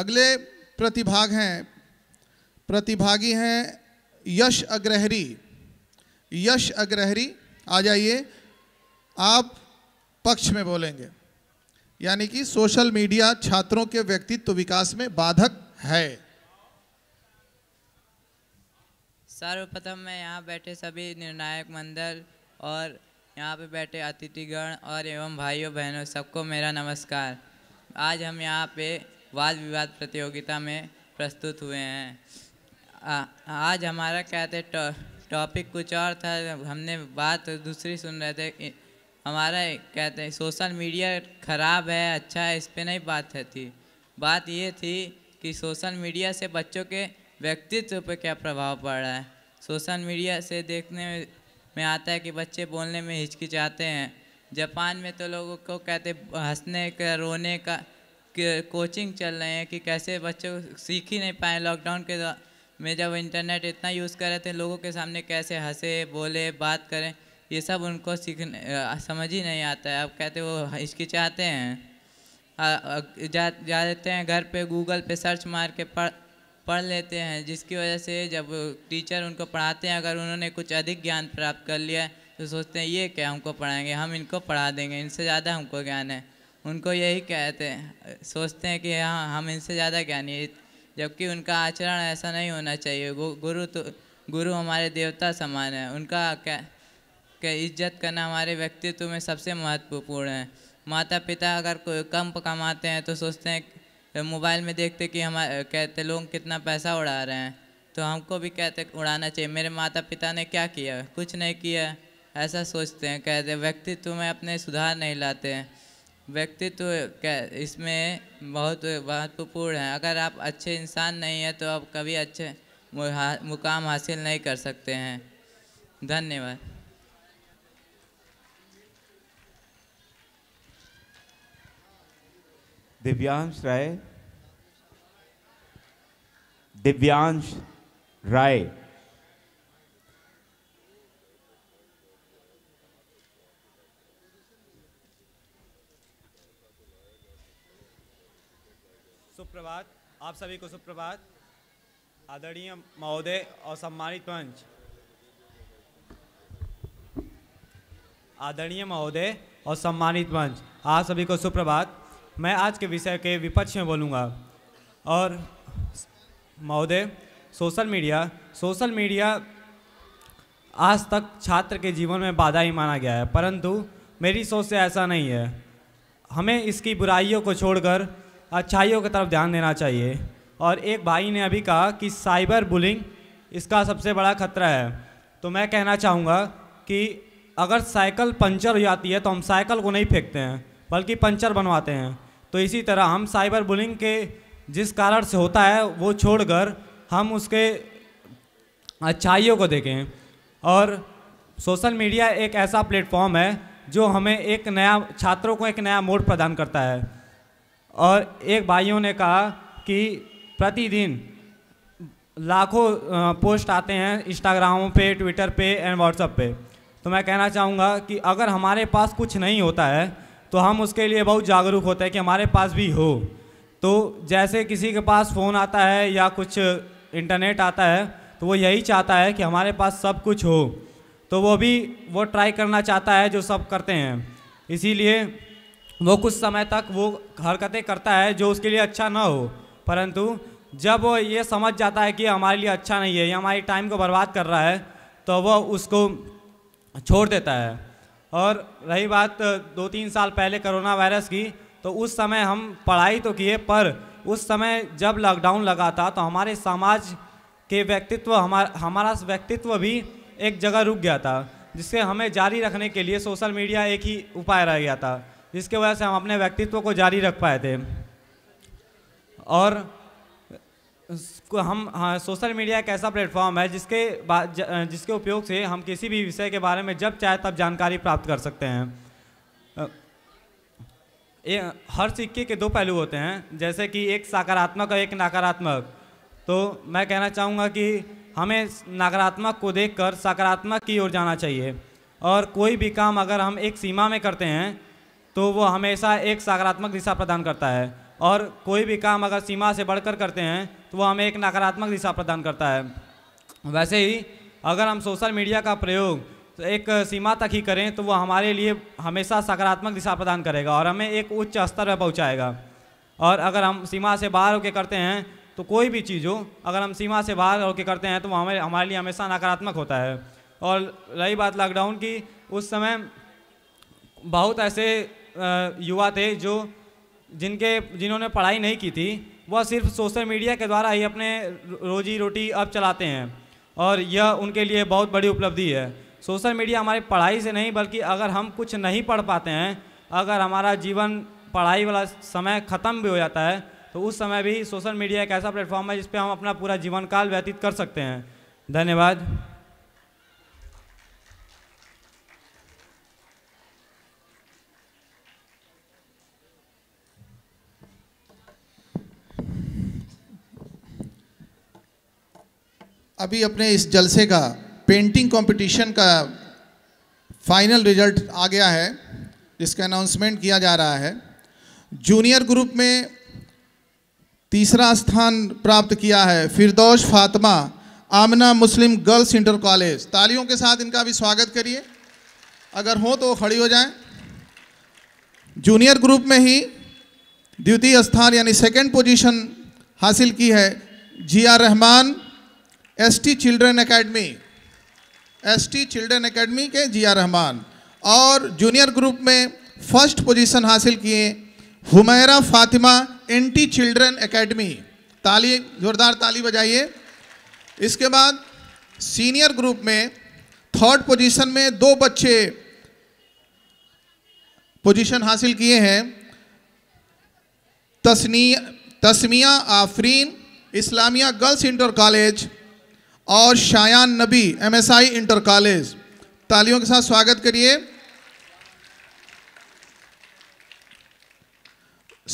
अगले प्रतिभाग हैं प्रतिभागी हैं यश अग्रहरी यश अग्रहरी आ जाइए आप पक्ष में बोलेंगे यानी कि सोशल मीडिया छात्रों के व्यक्तित्व विकास में बाधक है सर्वप्रथम मैं यहाँ बैठे सभी निर्णायक मंडल और यहाँ पे बैठे अतिथिगण और एवं भाइयों बहनों सबको मेरा नमस्कार आज हम यहाँ पे वाद विवाद प्रतियोगिता में प्रस्तुत हुए हैं आज हमारा कहते टॉपिक कुछ और था हमने बात दूसरी सुन रहे थे हमारा कहते हैं सोशल मीडिया ख़राब है अच्छा है इस पर नहीं बात है थी बात ये थी कि सोशल मीडिया से बच्चों के व्यक्तित्व पर क्या प्रभाव पड़ रहा है सोशल मीडिया से देखने में आता है कि बच्चे बोलने में हिचकिचाते हैं जापान में तो लोगों को कहते हंसने का रोने का कोचिंग चल रहे हैं कि कैसे बच्चों सीख ही नहीं पाए लॉकडाउन के में जब इंटरनेट इतना यूज़ कर रहे थे लोगों के सामने कैसे हंसे बोले बात करें ये सब उनको सीखने समझ ही नहीं आता है अब कहते वो हिचकिचाते हैं जा जाते हैं घर पे गूगल पे सर्च मार के पढ़ पढ़ लेते हैं जिसकी वजह से जब टीचर उनको पढ़ाते हैं अगर उन्होंने कुछ अधिक ज्ञान प्राप्त कर लिया तो सोचते हैं ये क्या हमको पढ़ाएंगे हम इनको पढ़ा देंगे इनसे ज़्यादा हमको ज्ञान है उनको यही कहते हैं सोचते हैं कि हाँ हम इनसे ज़्यादा ज्ञानी जबकि उनका आचरण ऐसा नहीं होना चाहिए गु, गुरु तो गुरु हमारे देवता समान है उनका क्या के इज्जत करना हमारे व्यक्तित्व में सबसे महत्वपूर्ण है माता पिता अगर कोई कम कमाते हैं तो सोचते हैं मोबाइल में देखते कि हमारे कहते लोग कितना पैसा उड़ा रहे हैं तो हमको भी कहते उड़ाना चाहिए मेरे माता पिता ने क्या किया कुछ नहीं किया ऐसा सोचते हैं कहते व्यक्तित्व में अपने सुधार नहीं लाते हैं व्यक्तित्व इसमें बहुत महत्वपूर्ण है अगर आप अच्छे इंसान नहीं हैं तो आप कभी अच्छे मुकाम हासिल नहीं कर सकते हैं धन्यवाद दिव्यांश राय दिव्यांश राय आप सभी को सुप्रभात आदरणीय महोदय और सम्मानित पंच आदरणीय महोदय और सम्मानित पंच आप सभी को सुप्रभात मैं आज के विषय के विपक्ष में बोलूँगा और महोदय सोशल मीडिया सोशल मीडिया आज तक छात्र के जीवन में बाधा ही माना गया है परंतु मेरी सोच से ऐसा नहीं है हमें इसकी बुराइयों को छोड़कर अच्छाइयों की तरफ ध्यान देना चाहिए और एक भाई ने अभी कहा कि साइबर बुलिंग इसका सबसे बड़ा खतरा है तो मैं कहना चाहूँगा कि अगर साइकिल पंचर हो जाती है तो हम साइकिल को नहीं फेंकते हैं बल्कि पंचर बनवाते हैं तो इसी तरह हम साइबर बुलिंग के जिस कारण से होता है वो छोड़कर हम उसके अच्छाइयों को देखें और सोशल मीडिया एक ऐसा प्लेटफॉर्म है जो हमें एक नया छात्रों को एक नया मोड प्रदान करता है और एक भाइयों ने कहा कि प्रतिदिन लाखों पोस्ट आते हैं इंस्टाग्राम पे ट्विटर पे एंड व्हाट्सअप पे तो मैं कहना चाहूँगा कि अगर हमारे पास कुछ नहीं होता है तो हम उसके लिए बहुत जागरूक होते हैं कि हमारे पास भी हो तो जैसे किसी के पास फ़ोन आता है या कुछ इंटरनेट आता है तो वो यही चाहता है कि हमारे पास सब कुछ हो तो वो भी वो ट्राई करना चाहता है जो सब करते हैं इसीलिए वो कुछ समय तक वो हरकतें करता है जो उसके लिए अच्छा ना हो परंतु जब वो ये समझ जाता है कि हमारे लिए अच्छा नहीं है ये हमारी टाइम को बर्बाद कर रहा है तो वह उसको छोड़ देता है और रही बात दो तीन साल पहले करोना वायरस की तो उस समय हम पढ़ाई तो किए पर उस समय जब लॉकडाउन लगा था तो हमारे समाज के व्यक्तित्व हमार, हमारा व्यक्तित्व भी एक जगह रुक गया था जिससे हमें जारी रखने के लिए सोशल मीडिया एक ही उपाय रह गया था जिसके वजह से हम अपने व्यक्तित्व को जारी रख पाए थे और हम हाँ सोशल मीडिया एक ऐसा प्लेटफॉर्म है जिसके जिसके उपयोग से हम किसी भी विषय के बारे में जब चाहे तब जानकारी प्राप्त कर सकते हैं ए, हर सिक्के के दो पहलू होते हैं जैसे कि एक सकारात्मक और एक नकारात्मक तो मैं कहना चाहूँगा कि हमें नकारात्मक को देखकर सकारात्मक की ओर जाना चाहिए और कोई भी काम अगर हम एक सीमा में करते हैं तो वो हमेशा एक सकारात्मक दिशा प्रदान करता है और कोई भी काम अगर सीमा से बढ़कर करते हैं तो वो हमें एक नकारात्मक दिशा प्रदान करता है वैसे ही अगर हम सोशल मीडिया का प्रयोग तो एक सीमा तक ही करें तो वो हमारे लिए हमेशा सकारात्मक दिशा प्रदान करेगा और हमें एक उच्च स्तर पर पहुँचाएगा और अगर हम सीमा से बाहर होकर करते हैं तो कोई भी चीज़ हो अगर हम सीमा से बाहर होकर करते हैं तो वो हमें हमारे लिए हमेशा नकारात्मक होता है और रही बात लॉकडाउन की उस समय बहुत ऐसे युवा थे जो जिनके जिन्होंने पढ़ाई नहीं की थी वह सिर्फ सोशल मीडिया के द्वारा ही अपने रोजी रोटी अब चलाते हैं और यह उनके लिए बहुत बड़ी उपलब्धि है सोशल मीडिया हमारी पढ़ाई से नहीं बल्कि अगर हम कुछ नहीं पढ़ पाते हैं अगर हमारा जीवन पढ़ाई वाला समय ख़त्म भी हो जाता है तो उस समय भी सोशल मीडिया एक ऐसा प्लेटफॉर्म है जिस पर हम अपना पूरा जीवन काल व्यतीत कर सकते हैं धन्यवाद अभी अपने इस जलसे का पेंटिंग कंपटीशन का फाइनल रिजल्ट आ गया है जिसका अनाउंसमेंट किया जा रहा है जूनियर ग्रुप में तीसरा स्थान प्राप्त किया है Firdaus Fatma Amna Muslim girls inter college तालियों के साथ इनका भी स्वागत करिए अगर हो तो खड़ी हो जाएं जूनियर ग्रुप में ही द्वितीय स्थान यानी सेकंड पोजीशन हासिल की है Zia Rahman ST children academy ST children academy के जिया रहमान और जूनियर ग्रुप में फर्स्ट पोजीशन हासिल किए Humaira Fatima anti children academy ताली जोरदार ताली बजाइए इसके बाद सीनियर ग्रुप में थर्ड पोजीशन में दो बच्चे पोजीशन हासिल किए हैं तस्नी Tasmia Afreen Islamia girls inter college और शायान नबी एमएसआई इंटर कॉलेज तालियों के साथ स्वागत करिए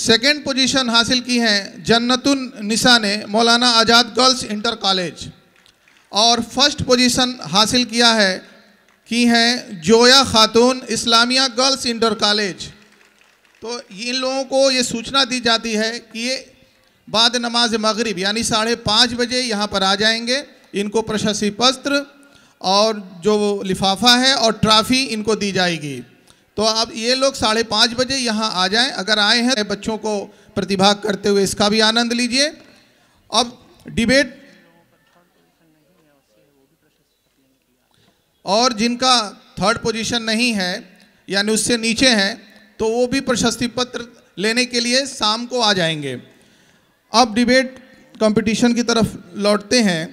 सेकेंड पोजीशन हासिल की हैं जन्नतुन निशा ने Maulana Azad girls inter college और फर्स्ट पोजीशन हासिल किया है की हैं Zoya Khatoon Islamia girls inter college तो इन लोगों को ये सूचना दी जाती है कि ये बाद नमाज मगरिब यानी साढ़े पाँच बजे यहाँ पर आ जाएंगे इनको प्रशस्ति पत्र और जो लिफाफा है और ट्रॉफ़ी इनको दी जाएगी तो आप ये लोग साढ़े पाँच बजे यहाँ आ जाएं अगर आए हैं बच्चों को प्रतिभाग करते हुए इसका भी आनंद लीजिए अब डिबेट और जिनका थर्ड पोजीशन नहीं है यानी उससे नीचे हैं तो वो भी प्रशस्ति पत्र लेने के लिए शाम को आ जाएंगे अब डिबेट कंपटीशन की तरफ लौटते हैं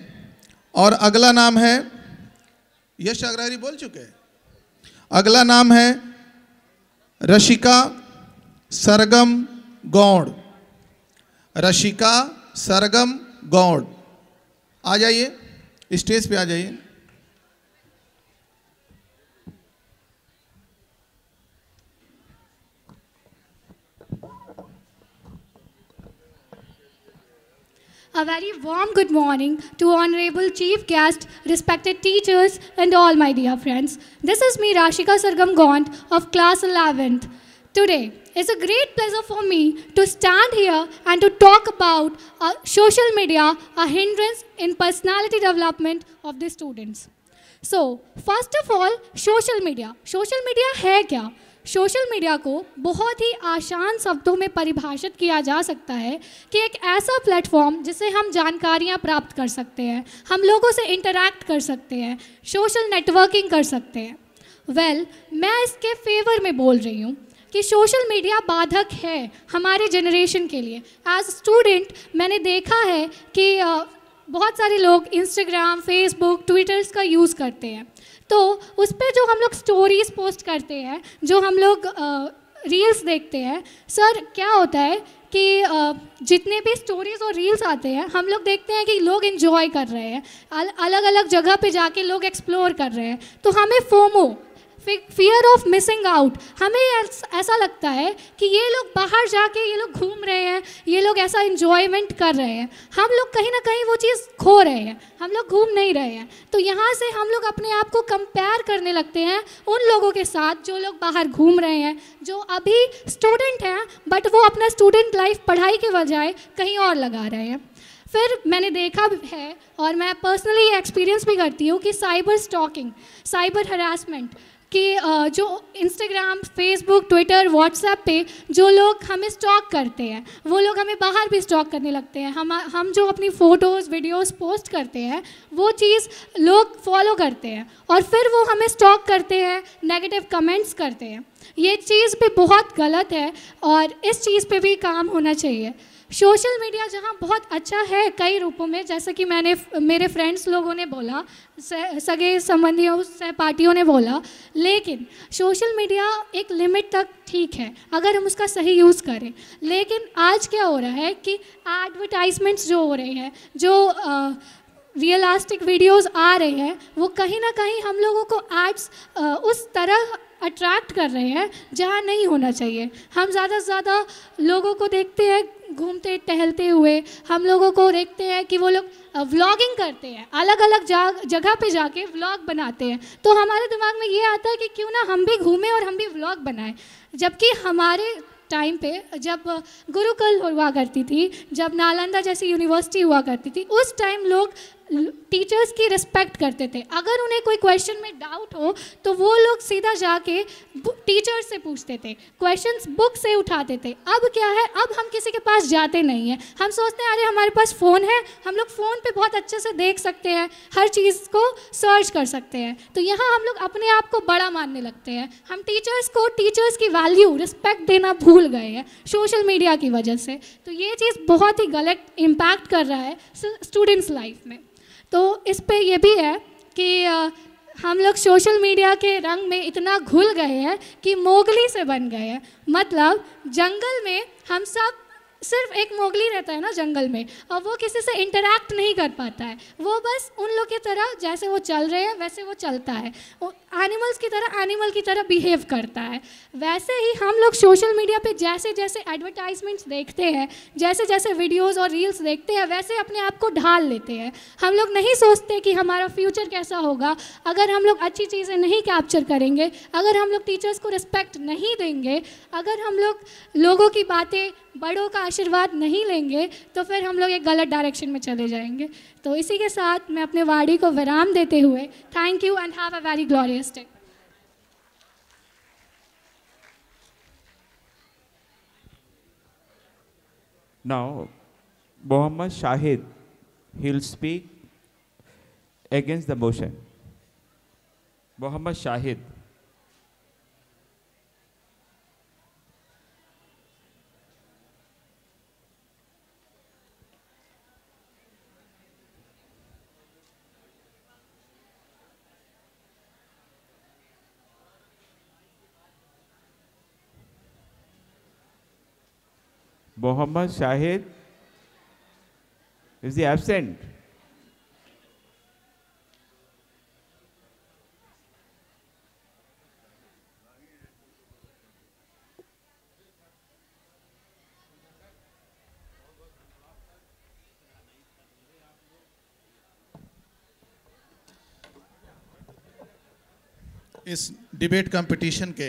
और अगला नाम है यश अग्रहरी बोल चुके हैं अगला नाम है रशिका सरगम गौड़ रशिका सरगम गौड़ आ जाइए स्टेज पे आ जाइए A very warm good morning to Honorable Chief Guest, respected teachers, and all my dear friends. This is me, Rashika Sargam Gaunt of Class 11th. Today, it's a great pleasure for me to stand here and to talk about uh, social media, a hindrance in personality development of the students. So, first of all, social media. Social media hai kya? Social media को बहुत ही आसान शब्दों में परिभाषित किया जा सकता है कि एक ऐसा प्लेटफॉर्म जिसे हम जानकारियाँ प्राप्त कर सकते हैं हम लोगों से इंटरैक्ट कर सकते हैं सोशल नेटवर्किंग कर सकते हैं वेल well, मैं इसके फेवर में बोल रही हूँ कि सोशल मीडिया बाधक है हमारे जनरेशन के लिए एज स्टूडेंट मैंने देखा है कि बहुत सारे लोग इंस्टाग्राम फेसबुक ट्विटर्स का यूज़ करते हैं तो उस पर जो हम लोग स्टोरीज पोस्ट करते हैं जो हम लोग रील्स देखते हैं सर क्या होता है कि जितने भी स्टोरीज और रील्स आते हैं हम लोग देखते हैं कि लोग इन्जॉय कर रहे हैं अलग अलग जगह पे जाके लोग एक्सप्लोर कर रहे हैं तो हमें FOMO fear of missing out हमें ऐसा लगता है कि ये लोग बाहर जाके ये लोग घूम रहे हैं ये लोग ऐसा इन्जॉयमेंट कर रहे हैं हम लोग कहीं ना कहीं वो चीज़ खो रहे हैं हम लोग घूम नहीं रहे हैं तो यहाँ से हम लोग अपने आप को कंपेयर करने लगते हैं उन लोगों के साथ जो लोग बाहर घूम रहे हैं जो अभी स्टूडेंट हैं बट वो अपना स्टूडेंट लाइफ पढ़ाई के बजाय कहीं और लगा रहे हैं फिर मैंने देखा है और मैं पर्सनली एक्सपीरियंस भी करती हूँ कि साइबर स्टॉकिंग साइबर हरासमेंट कि जो इंस्टाग्राम फेसबुक ट्विटर व्हाट्सएप पे जो लोग हमें स्टॉक करते हैं वो लोग हमें बाहर भी स्टॉक करने लगते हैं हम हम जो अपनी फ़ोटोज़ वीडियोस पोस्ट करते हैं वो चीज़ लोग फॉलो करते हैं और फिर वो हमें स्टॉक करते हैं नेगेटिव कमेंट्स करते हैं ये चीज़ भी बहुत गलत है और इस चीज़ पे भी काम होना चाहिए सोशल मीडिया जहाँ बहुत अच्छा है कई रूपों में जैसे कि मैंने मेरे फ्रेंड्स लोगों ने बोला सगे संबंधियों सहपाठियों ने बोला लेकिन सोशल मीडिया एक लिमिट तक ठीक है अगर हम उसका सही यूज़ करें लेकिन आज क्या हो रहा है कि एडवर्टाइजमेंट्स जो हो रही हैं जो आ, रियलास्टिक वीडियोस आ रहे हैं वो कहीं ना कहीं हम लोगों को आर्ट्स उस तरह अट्रैक्ट कर रहे हैं जहाँ नहीं होना चाहिए हम ज़्यादा से ज़्यादा लोगों को देखते हैं घूमते टहलते हुए हम लोगों को देखते हैं कि वो लोग व्लॉगिंग करते हैं अलग अलग जगह पे जाके व्लॉग बनाते हैं तो हमारे दिमाग में ये आता है कि क्यों ना हम भी घूमें और हम भी व्लॉग बनाएं जबकि हमारे टाइम पे जब गुरुकुल हुआ करती थी जब नालंदा जैसी यूनिवर्सिटी हुआ करती थी उस टाइम लोग टीचर्स की रिस्पेक्ट करते थे अगर उन्हें कोई क्वेश्चन में डाउट हो तो वो लोग सीधा जाके टीचर्स से पूछते थे क्वेश्चंस बुक से उठाते थे अब क्या है अब हम किसी के पास जाते नहीं हैं हम सोचते हैं अरे हमारे पास फ़ोन है हम लोग फ़ोन पे बहुत अच्छे से देख सकते हैं हर चीज़ को सर्च कर सकते हैं तो यहाँ हम लोग अपने आप को बड़ा मानने लगते हैं हम टीचर्स को टीचर्स की वैल्यू रिस्पेक्ट देना भूल गए हैं सोशल मीडिया की वजह से तो ये चीज़ बहुत ही गलत इम्पैक्ट कर रहा है स्टूडेंट्स लाइफ में तो इस पे ये भी है कि हम लोग सोशल मीडिया के रंग में इतना घुल गए हैं कि मोगली से बन गए हैं मतलब जंगल में हम सब सिर्फ एक मोगली रहता है ना जंगल में और वो किसी से इंटरेक्ट नहीं कर पाता है वो बस उन लोग की तरह जैसे वो चल रहे हैं वैसे वो चलता है एनिमल्स की तरह एनिमल की तरह बिहेव करता है वैसे ही हम लोग सोशल मीडिया पे जैसे जैसे एडवर्टाइजमेंट्स देखते हैं जैसे जैसे वीडियोस और रील्स देखते हैं वैसे अपने आप को ढाल लेते हैं हम लोग नहीं सोचते कि हमारा फ्यूचर कैसा होगा अगर हम लोग अच्छी चीज़ें नहीं कैप्चर करेंगे अगर हम लोग टीचर्स को रिस्पेक्ट नहीं देंगे अगर हम लोग लोगों की बातें बड़ों का आशीर्वाद नहीं लेंगे तो फिर हम लोग एक गलत डायरेक्शन में चले जाएंगे तो इसी के साथ मैं अपने वाड़ी को विराम देते हुए thank you and have a very glorious day now Mohammad Shahid he speak against the motion Mohammad Shahid Mohammad Shahid is the absent. इस डिबेट कंपटीशन के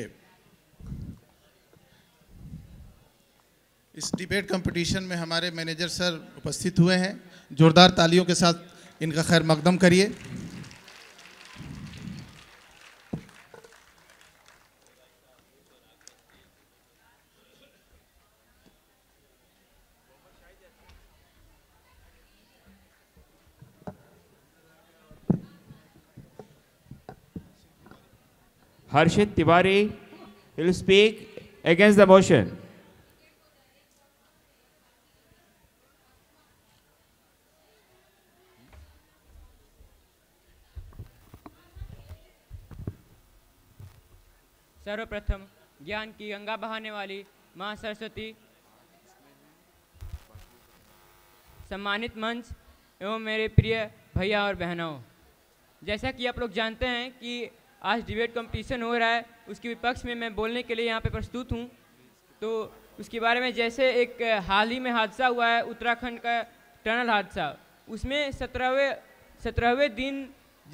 इस डिबेट कंपटीशन में हमारे मैनेजर सर उपस्थित हुए हैं जोरदार तालियों के साथ इनका खैर मकदम करिए Harshit Tiwari will speak against the motion. ज्ञान की गंगा बहाने वाली माँ सरस्वती सम्मानित मंच एवं मेरे प्रिय भैया और बहनों जैसा कि आप लोग जानते हैं कि आज डिबेट कंपटीशन हो रहा है उसके विपक्ष में मैं बोलने के लिए यहाँ पे प्रस्तुत हूँ तो उसके बारे में जैसे एक हाल ही में हादसा हुआ है उत्तराखंड का टनल हादसा उसमें सत्रहवें सत्रहवें दिन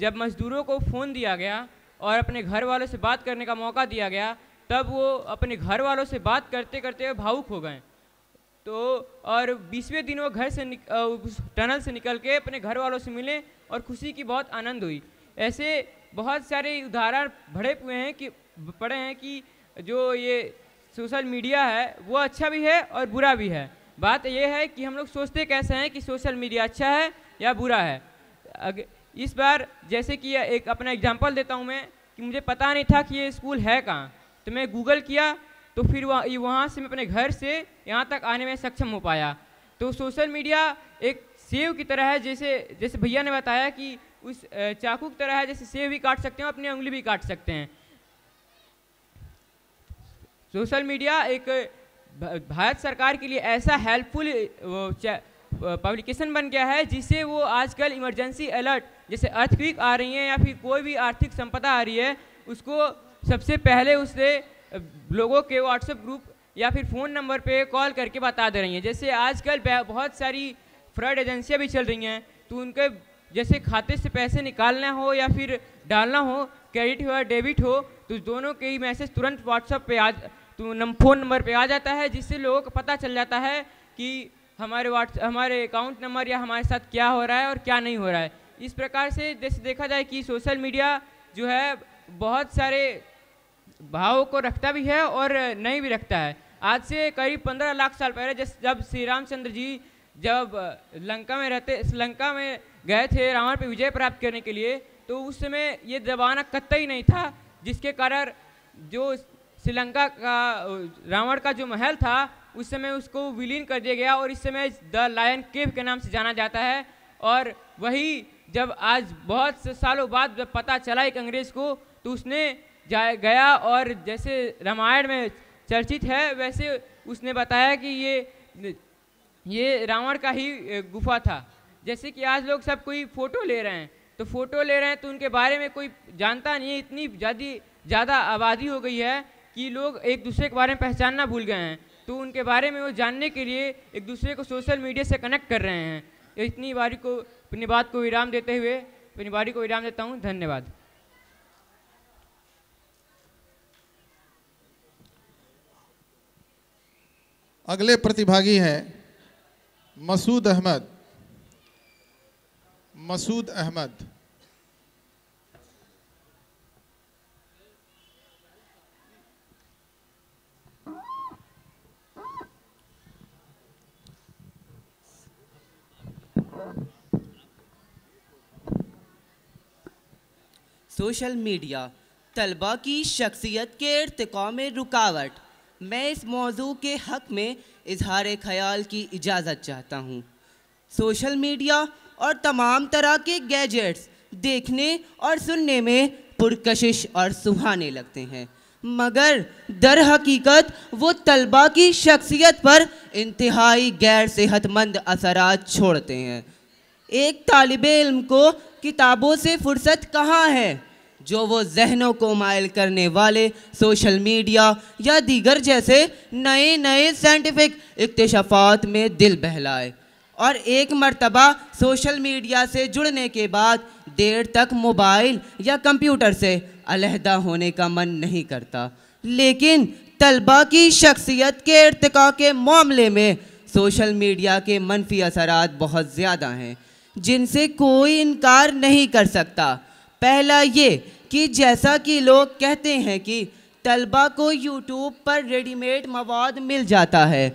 जब मजदूरों को फ़ोन दिया गया और अपने घर वालों से बात करने का मौका दिया गया तब वो अपने घर वालों से बात करते करते भावुक हो गए तो और बीसवें दिन वो घर से उस टनल से निकल के अपने घर वालों से मिले और खुशी की बहुत आनंद हुई ऐसे बहुत सारे उदाहरण भरे हुए हैं कि पड़े हैं कि जो ये सोशल मीडिया है वो अच्छा भी है और बुरा भी है बात यह है कि हम लोग सोचते कैसे हैं कि सोशल मीडिया अच्छा है या बुरा है इस बार जैसे कि एक अपना एग्जांपल देता हूँ मैं कि मुझे पता नहीं था कि ये स्कूल है कहाँ तो मैं गूगल किया तो फिर वह वहाँ से मैं अपने घर से यहाँ तक आने में सक्षम हो पाया तो सोशल मीडिया एक सेव की तरह है जैसे जैसे भैया ने बताया कि उस चाकू की तरह है जैसे सेव भी काट सकते हैं अपनी उंगली भी काट सकते हैं सोशल मीडिया एक भारत सरकार के लिए ऐसा हेल्पफुल पब्लिकेशन बन गया है जिसे वो आजकल इमरजेंसी अलर्ट जैसे अर्थक्विक आ रही है या फिर कोई भी आर्थिक संपदा आ रही है उसको सबसे पहले उससे लोगों के व्हाट्सएप ग्रुप या फिर फ़ोन नंबर पे कॉल करके बता दे रही हैं जैसे आजकल बहुत सारी फ्रॉड एजेंसियाँ भी चल रही हैं तो उनके जैसे खाते से पैसे निकालना हो या फिर डालना हो क्रेडिट हो या डेबिट हो तो दोनों के ही मैसेज तुरंत व्हाट्सएप पे आ तो नम फ़ोन नंबर पे आ जाता है जिससे लोगों को पता चल जाता है कि हमारे व्हाट्स हमारे अकाउंट नंबर या हमारे साथ क्या हो रहा है और क्या नहीं हो रहा है इस प्रकार से जैसे देखा जाए कि सोशल मीडिया जो है बहुत सारे भाव को रखता भी है और नहीं भी रखता है आज से करीब पंद्रह लाख साल पहले जैसे जब श्री रामचंद्र जी जब लंका में रहते लंका में गए थे रावण पर विजय प्राप्त करने के लिए तो उस समय ये जमाना कतई नहीं था जिसके कारण जो श्रीलंका का रावण का जो महल था उस समय उसको विलीन कर दिया गया और इस समय द लायन केव के नाम से जाना जाता है और वही जब आज बहुत से सालों बाद जब पता चला एक अंग्रेज़ को तो उसने जा गया और जैसे रामायण में चर्चित है वैसे उसने बताया कि ये ये रावण का ही गुफा था जैसे कि आज लोग सब कोई फ़ोटो ले रहे हैं तो फ़ोटो ले रहे हैं तो उनके बारे में कोई जानता नहीं है इतनी ज़्यादा ज़्यादा आबादी हो गई है कि लोग एक दूसरे के बारे में पहचानना भूल गए हैं तो उनके बारे में वो जानने के लिए एक दूसरे को सोशल मीडिया से कनेक्ट कर रहे हैं इतनी बारी को अपनी बात को विराम देते हुए अपनी बारी को विराम देता हूँ धन्यवाद अगले प्रतिभागी हैं मसूद अहमद मसूद अहमद सोशल मीडिया तलबा की शख्सियत के इरतका में रुकावट मैं इस मौजू के हक़ में इजहार ख्याल की इजाज़त चाहता हूँ सोशल मीडिया और तमाम तरह के गैजेट्स देखने और सुनने में पुरकशिश और सुहाने लगते हैं मगर दर हकीकत वो तलबा की शख्सियत पर इंतहाई गैर सेहतमंद असरात छोड़ते हैं एक तालब इल्म को किताबों से फुर्सत कहाँ है जो वो जहनों को मायल करने वाले सोशल मीडिया या दीगर जैसे नए नए साइंटिफिक इकतशाफात में दिल बहलाए और एक मरतबा सोशल मीडिया से जुड़ने के बाद देर तक मोबाइल या कंप्यूटर से अलहदा होने का मन नहीं करता लेकिन तलबा की शख्सियत के इरत के मामले में सोशल मीडिया के मनफी असरात बहुत ज़्यादा हैं जिनसे कोई इनकार नहीं कर सकता पहला ये कि जैसा कि लोग कहते हैं कि तलबा को यूट्यूब पर रेडीमेड मवाद मिल जाता है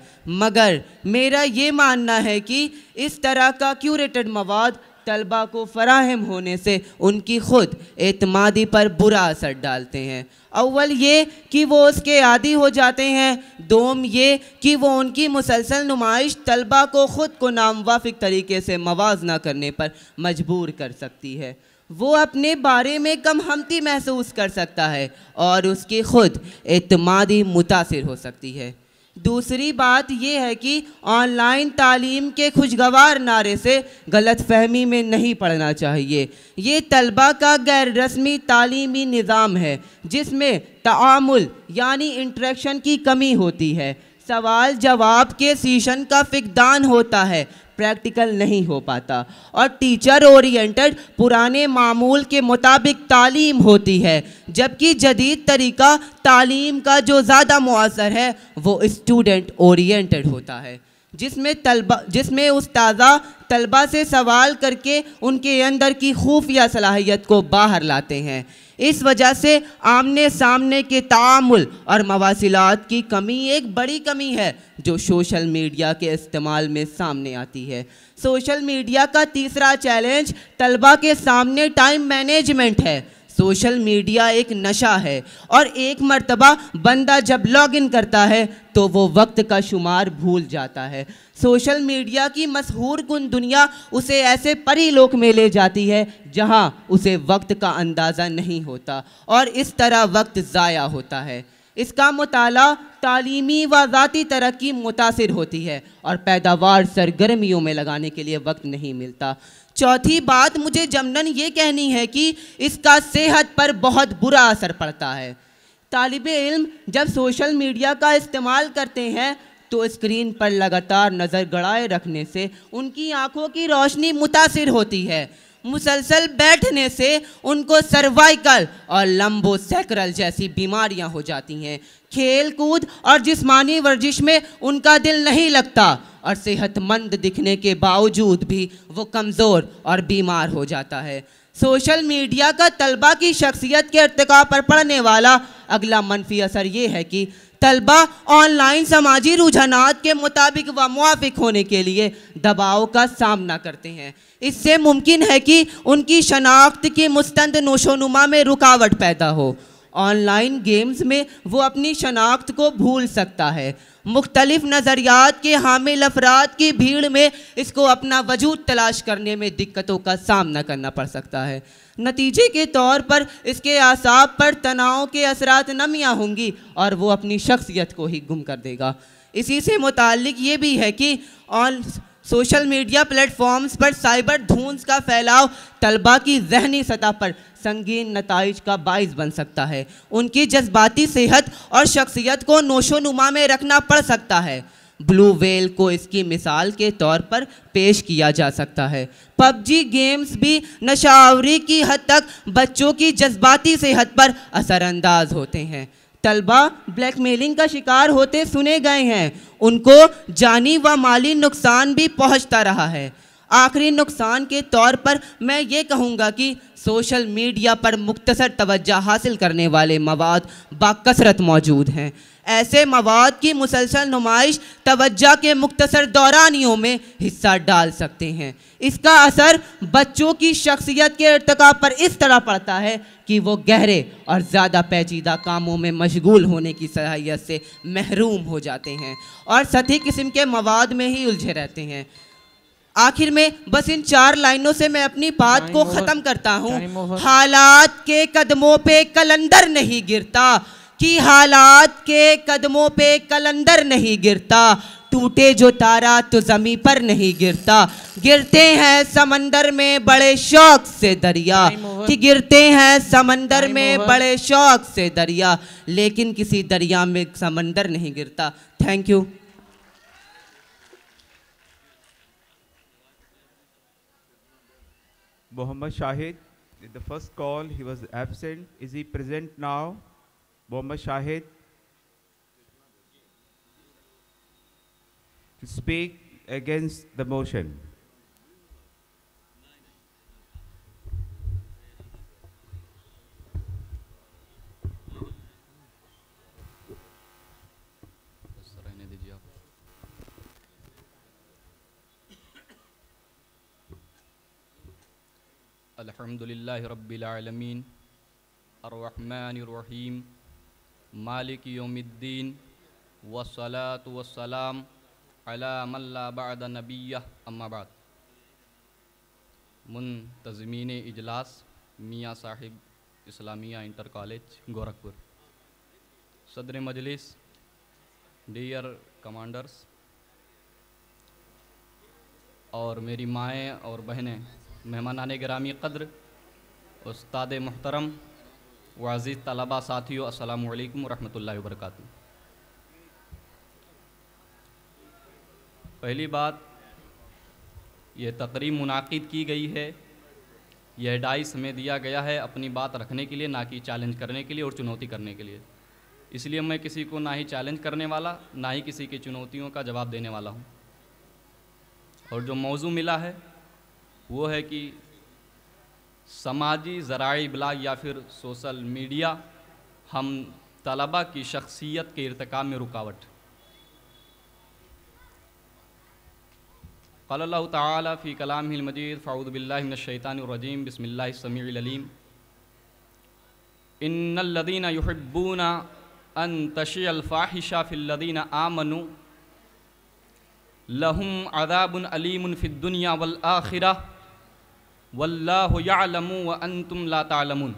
मगर मेरा ये मानना है कि इस तरह का क्यूरेटेड मवाद तलबा को फराहम होने से उनकी ख़ुद एतमादी पर बुरा असर डालते हैं अव्वल ये कि वो उसके आदि हो जाते हैं दोम ये कि वो उनकी मुसलसल नुमाइश तलबा को ख़ुद को नामवाफिक तरीके से मवाजना करने पर मजबूर कर सकती है वो अपने बारे में कम हमती महसूस कर सकता है और उसकी खुद अतमादी मुतासर हो सकती है दूसरी बात यह है कि ऑनलाइन तालीम के खुशगवार नारे से गलत फहमी में नहीं पढ़ना चाहिए ये तलबा का गैर रस्मी तालीमी निज़ाम है जिसमें तामुल यानी इंट्रैक्शन की कमी होती है सवाल जवाब के सीशन का फिकदान होता है प्रैक्टिकल नहीं हो पाता और टीचर ओरिएंटेड पुराने मामूल के मुताबिक तालीम होती है जबकि जदीद तरीका तालीम का जो ज़्यादा मौसर है वो स्टूडेंट ओरिएंटेड होता है जिसमें तलबा जिसमें उस ताज़ा तलबा से सवाल करके उनके अंदर की खुफिया सलाहियत को बाहर लाते हैं इस वजह से आमने सामने के तामुल और मवासिलत की कमी एक बड़ी कमी है जो सोशल मीडिया के इस्तेमाल में सामने आती है सोशल मीडिया का तीसरा चैलेंज तलबा के सामने टाइम मैनेजमेंट है सोशल मीडिया एक नशा है और एक मर्तबा बंदा जब लॉगिन करता है तो वो वक्त का शुमार भूल जाता है सोशल मीडिया की मशहूर गुन दुनिया उसे ऐसे परी लोक में ले जाती है जहाँ उसे वक्त का अंदाज़ा नहीं होता और इस तरह वक्त ज़ाया होता है इसका मताल तालीमी व ज़ाती तरक्की मुतासर होती है और पैदावार सरगर्मियों में लगाने के लिए वक्त नहीं मिलता चौथी बात मुझे जमनन ये कहनी है कि इसका सेहत पर बहुत बुरा असर पड़ता है तालब इल्म जब सोशल मीडिया का इस्तेमाल करते हैं तो स्क्रीन पर लगातार नज़र गड़ाए रखने से उनकी आंखों की रोशनी मुतासर होती है मुसलसल बैठने से उनको सर्वाइकल और लम्बो सैक्रल जैसी बीमारियां हो जाती हैं खेल कूद और जिसमानी वर्जिश में उनका दिल नहीं लगता और सेहतमंद दिखने के बावजूद भी वो कमज़ोर और बीमार हो जाता है सोशल मीडिया का तलबा की शख्सियत के अर्तका पर पड़ने वाला अगला मनफी असर ये है कि तलबा ऑनलाइन समाजी रुझानात के मुताबिक व मुआफ़ होने के लिए दबाव का सामना करते हैं इससे मुमकिन है कि उनकी शनाख्त की मुस्तंद नोशोनुमा में रुकावट पैदा हो ऑनलाइन गेम्स में वो अपनी शनाख्त को भूल सकता है मुख्तलिफ नज़रियात के हामिल अफराद की भीड़ में इसको अपना वजूद तलाश करने में दिक्कतों का सामना करना पड़ सकता है नतीजे के तौर पर इसके आसाब पर तनाव के असरात नमियाँ होंगी और वो अपनी शख्सियत को ही गुम कर देगा इसी से मुतल ये भी है कि ऑन सोशल मीडिया प्लेटफॉर्म्स पर साइबर धूंस का फैलाव तलबा की जहनी सतह पर संगीन नतज का बायस बन सकता है उनकी जज्बाती सेहत और शख्सियत को नोशोनुमा में रखना पड़ सकता है ब्लू वेल को इसकी मिसाल के तौर पर पेश किया जा सकता है पबजी गेम्स भी नशावरी की हद तक बच्चों की जज्बाती सेहत पर असरअंदाज होते हैं तलबा ब्लैकमेलिंग का शिकार होते सुने गए हैं उनको जानी व माली नुकसान भी पहुंचता रहा है आखिरी नुकसान के तौर पर मैं ये कहूँगा कि सोशल मीडिया पर मुख्तसर तवज्जा हासिल करने वाले मवाद कसरत मौजूद हैं ऐसे मवाद की मुसलसल नुमाइश तोज्जा के मुख्तर दौरानियों में हिस्सा डाल सकते हैं इसका असर बच्चों की शख्सियत के इरतका पर इस तरह पड़ता है कि वो गहरे और ज़्यादा पेचीदा कामों में मशगूल होने की सलाहियत से महरूम हो जाते हैं और सती किस्म के मवाद में ही उलझे रहते हैं आखिर में बस इन चार लाइनों से मैं अपनी बात को ख़त्म करता हूँ हालात के कदमों पे कलंदर नहीं गिरता कि हालात के कदमों पे कलंदर नहीं गिरता टूटे जो तारा तो ज़मी पर नहीं गिरता गिरते हैं समंदर में बड़े शौक से दरिया कि गिरते हैं समंदर में बड़े शौक से दरिया लेकिन किसी दरिया में समंदर नहीं गिरता thank you Mohammad Shahid the first call, he was absent. Is he present now? محمد شاهد to speak against the motion. الحمد لله رب العالمين الرحمن الرحيم मालिक योमिद्दीन वसलात वसलाम अलामल्लाबाद नबिया अम्माबाद मुंतजमीन इजलास मियाँ साहिब इस्लामिया इंटर कॉलेज गोरखपुर सदर मजलिस डियर कमांडर्स और मेरी माएँ और बहनें मेहमान आने ग्रामी कद्र उस्ताद मोहतरम वाज़ तलबा साथियों अस्सलाम वालेकुम रहमतुल्लाहि पहली बात यह तकरीब मुनद की गई है यह डाइस हमें दिया गया है अपनी बात रखने के लिए ना कि चैलेंज करने के लिए और चुनौती करने के लिए इसलिए मैं किसी को ना ही चैलेंज करने वाला ना ही किसी की चुनौतियों का जवाब देने वाला हूँ और जो मौजू मिला है वो है कि समाजी ज़रा इबला या फिर सोशल मीडिया हम तलबा की शख्सियत के इरतका में रुकावट कल्ला तफ़ी कलाम मजीद फ़ाउदबिल्लाशैतानरजीम बसमीम इन्नदीन युहब्बून अन तशी अलफ़ाहिशा फ़िल्लदीन आमनु लहम अदाबन अलीमफ़िदुनिया वल आखिरा वल्लाम व अन तुम लातालमून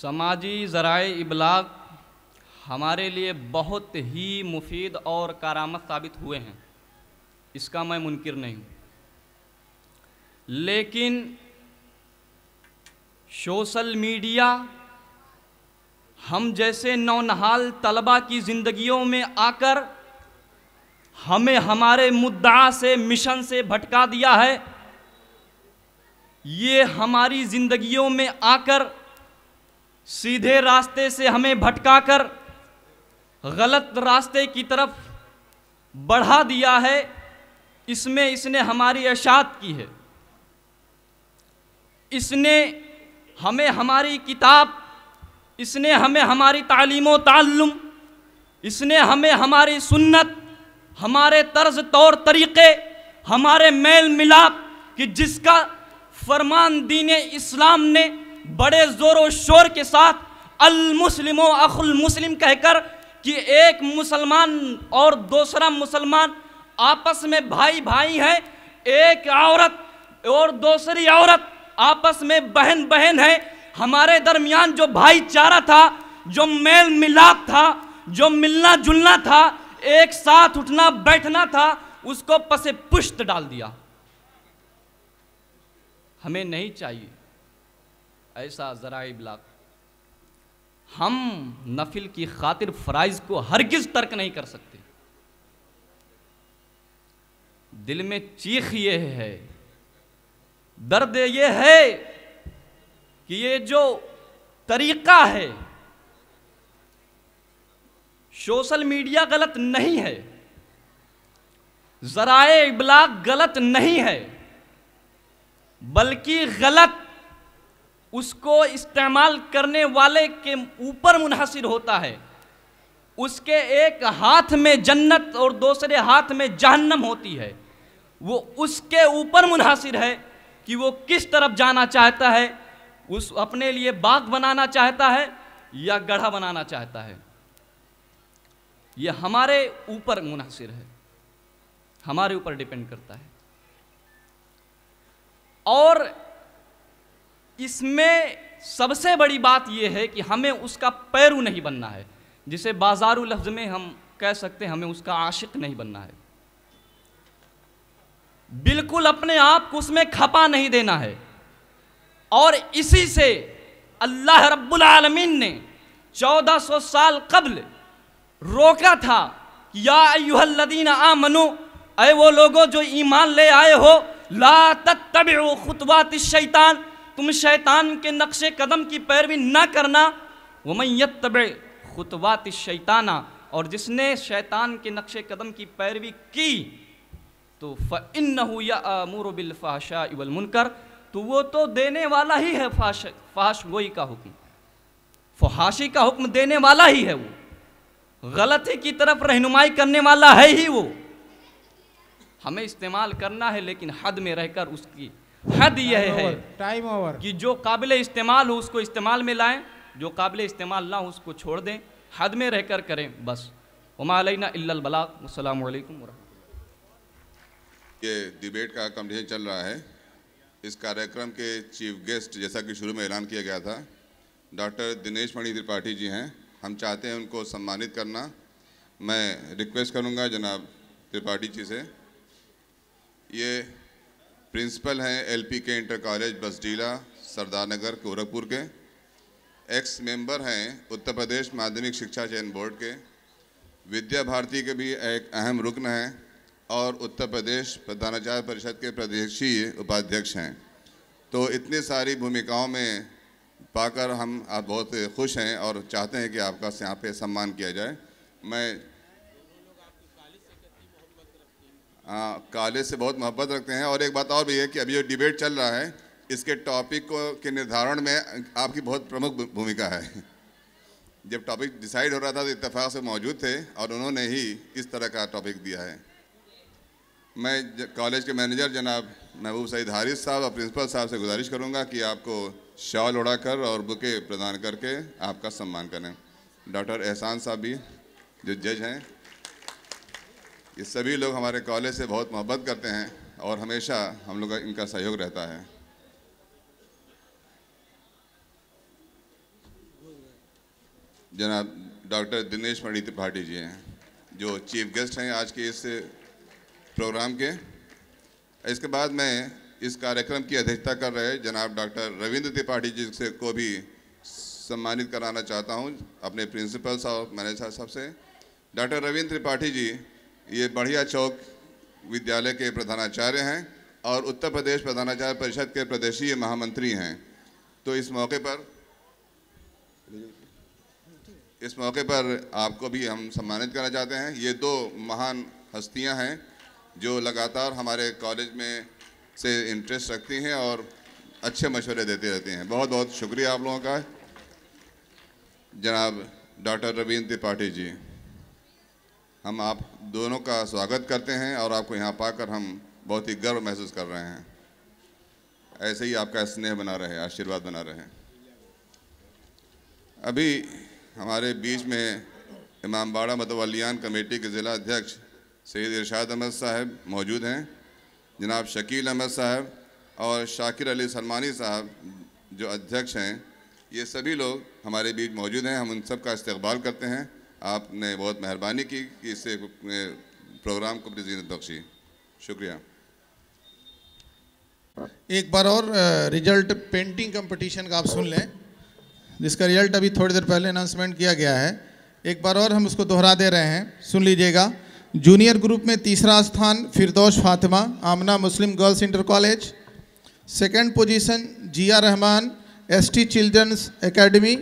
समाजी ज़राए इबलाग हमारे लिए बहुत ही मुफीद और कारामत साबित हुए हैं इसका मैं मुनकर नहीं हूँ लेकिन सोशल मीडिया हम जैसे नौनहाल तलबा की ज़िंदगियों में आकर हमें हमारे मुद्दा से मिशन से भटका दिया है ये हमारी जिंदगियों में आकर सीधे रास्ते से हमें भटका कर गलत रास्ते की तरफ बढ़ा दिया है इसमें इसने हमारी अशात की है इसने हमें हमारी किताब इसने हमें हमारी तालीम ताल्लुम इसने हमें हमारी सुन्नत हमारे तर्ज तौर तरीक़े हमारे मेल मिलाप कि जिसका फरमान दीन इस्लाम ने बड़े ज़ोर व शोर के साथ अलमुसलिम अखुल मुस्लिम कहकर कि एक मुसलमान और दूसरा मुसलमान आपस में भाई भाई हैं एक औरत और दूसरी औरत आपस में बहन बहन है हमारे दरमियान जो भाईचारा था जो मेल मिलाप था जो मिलना जुलना था एक साथ उठना बैठना था उसको पसे पुष्ट डाल दिया हमें नहीं चाहिए ऐसा जरा इबला हम नफिल की खातिर फ़राइज को हरगिज तर्क नहीं कर सकते दिल में चीख ये है दर्द ये है कि ये जो तरीक़ा है सोशल मीडिया गलत नहीं है जराए इबलाग गलत नहीं है बल्कि गलत उसको इस्तेमाल करने वाले के ऊपर मुनहसर होता है उसके एक हाथ में जन्नत और दूसरे हाथ में जहन्नम होती है वो उसके ऊपर मुनहसर है कि वो किस तरफ जाना चाहता है उस अपने लिए बाग बनाना चाहता है या गढ़ा बनाना चाहता है ये हमारे ऊपर मुनासिर है हमारे ऊपर डिपेंड करता है और इसमें सबसे बड़ी बात यह है कि हमें उसका पैरू नहीं बनना है जिसे बाजारू लफ्ज में हम कह सकते हैं हमें उसका आशिक नहीं बनना है बिल्कुल अपने आप को उसमें खपा नहीं देना है और इसी से अल्लाह रब्बुल आलमीन ने 1400 साल कबल रोका था यादीन आ मनु अय वो लोगों जो ईमान ले आए हो ला तब खुतवात शैतान तुम शैतान के नक्शे कदम की पैरवी ना करना वो वमैत तब खुतवात शैताना और जिसने शैतान के नक्शे कदम की पैरवी की तो फ़िन यामूर बिलफाशा इबल मुनकर तो वो तो देने वाला ही है फाश फाश गोई का हुक्म फाशी का हुक्म देने वाला ही है वो गलती की तरफ रहनुमाई करने वाला है ही वो हमें इस्तेमाल करना है लेकिन हद में रहकर उसकी हद यह है टाइम ओवर कि जो काबिल इस्तेमाल हो उसको इस्तेमाल में लाएं जो काबिल इस्तेमाल ना हो उसको छोड़ दें हद में रहकर करें बस उमालना इलाबलाकम ये डिबेट का कम्पटिशन चल रहा है इस कार्यक्रम के चीफ गेस्ट जैसा कि शुरू में ऐलान किया गया था डॉक्टर दिनेश मणि त्रिपाठी जी हैं हम चाहते हैं उनको सम्मानित करना मैं रिक्वेस्ट करूंगा जनाब त्रिपाठी जी से ये प्रिंसिपल हैं एलपी के इंटर कॉलेज बसडीला सरदार नगर गोरखपुर के एक्स मेंबर हैं उत्तर प्रदेश माध्यमिक शिक्षा चयन बोर्ड के विद्या भारती के भी एक अहम रुकन हैं और उत्तर प्रदेश प्रधानाचार्य परिषद के प्रदेशीय उपाध्यक्ष हैं तो इतनी सारी भूमिकाओं में पाकर हम आप बहुत खुश हैं और चाहते हैं कि आपका यहाँ पे सम्मान किया जाए मैं हाँ काले से बहुत मोहब्बत रखते हैं और एक बात और भी है कि अभी जो डिबेट चल रहा है इसके टॉपिक को के निर्धारण में आपकी बहुत प्रमुख भूमिका है जब टॉपिक डिसाइड हो रहा था तो इतफाक़ से मौजूद थे और उन्होंने ही इस तरह का टॉपिक दिया है मैं कॉलेज के मैनेजर जनाब महबूब सईद हारिस साहब और प्रिंसिपल साहब से गुजारिश करूंगा कि आपको शॉल उड़ाकर और बुके प्रदान करके आपका सम्मान करें डॉक्टर एहसान साहब भी जो जज हैं ये सभी लोग हमारे कॉलेज से बहुत मोहब्बत करते हैं और हमेशा हम लोग का इनका सहयोग रहता है जनाब डॉक्टर दिनेश मणि त्रिपाठी जी हैं जो चीफ गेस्ट हैं आज के इस प्रोग्राम के इसके बाद मैं इस कार्यक्रम की अध्यक्षता कर रहे जनाब डॉक्टर रविंद्र त्रिपाठी जी से को भी सम्मानित कराना चाहता हूँ अपने प्रिंसिपल साहब मैनेजर साहब से डॉक्टर रविंद्र त्रिपाठी जी ये बढ़िया चौक विद्यालय के प्रधानाचार्य हैं और उत्तर प्रदेश प्रधानाचार्य परिषद के प्रदेशीय महामंत्री हैं तो इस मौके पर इस मौके पर आपको भी हम सम्मानित करना चाहते हैं ये दो महान हस्तियां हैं जो लगातार हमारे कॉलेज में से इंटरेस्ट रखती हैं और अच्छे मशवरे देती रहती हैं बहुत बहुत शुक्रिया आप लोगों का जनाब डॉक्टर रविंद्र त्रिपाठी जी हम आप दोनों का स्वागत करते हैं और आपको यहाँ पाकर हम बहुत ही गर्व महसूस कर रहे हैं ऐसे ही आपका स्नेह बना रहे आशीर्वाद बना रहे अभी हमारे बीच में इमाम बाड़ा मतवलियान कमेटी के ज़िला अध्यक्ष सैद इरशाद अहमद साहब मौजूद हैं जनाब शकील अहमद साहब और शाकिर अली सलमानी साहब जो अध्यक्ष हैं ये सभी लोग हमारे बीच मौजूद हैं हम उन सब का इस्तबाल करते हैं आपने बहुत मेहरबानी की कि इस प्रोग्राम को अपनी जीनत बख्शी शुक्रिया एक बार और रिजल्ट पेंटिंग कंपटीशन का आप सुन लें जिसका रिजल्ट अभी थोड़ी देर पहले अनाउंसमेंट किया गया है एक बार और हम उसको दोहरा दे रहे हैं सुन लीजिएगा जूनियर ग्रुप में तीसरा स्थान Firdaus Fatima Amna Muslim girls inter college second position Zia Rahman ST children's academy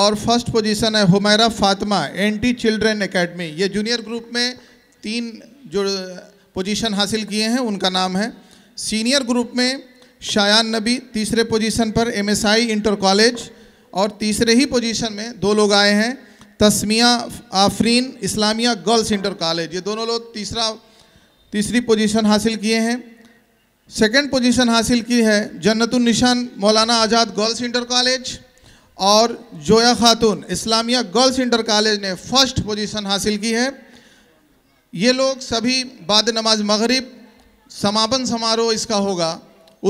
और फर्स्ट पोजीशन है Humaira Fatima anti children academy ये जूनियर ग्रुप में तीन जो पोजीशन uh, हासिल किए हैं उनका नाम है सीनियर ग्रुप में शायान नबी तीसरे पोजीशन पर एमएसआई इंटर कॉलेज और तीसरे ही पोजीशन में दो लोग आए हैं Tasmia Afreen Islamia girls inter college ये दोनों लोग तीसरा तीसरी पोजीशन हासिल किए हैं सेकंड पोजीशन हासिल की है जन्नतुलनिशान मौलाना आज़ाद गर्ल्स इंटर कॉलेज और Zoya Khatoon Islamia girls inter college ने फर्स्ट पोजीशन हासिल की है ये लोग सभी बाद नमाज मगरिब समापन समारोह इसका होगा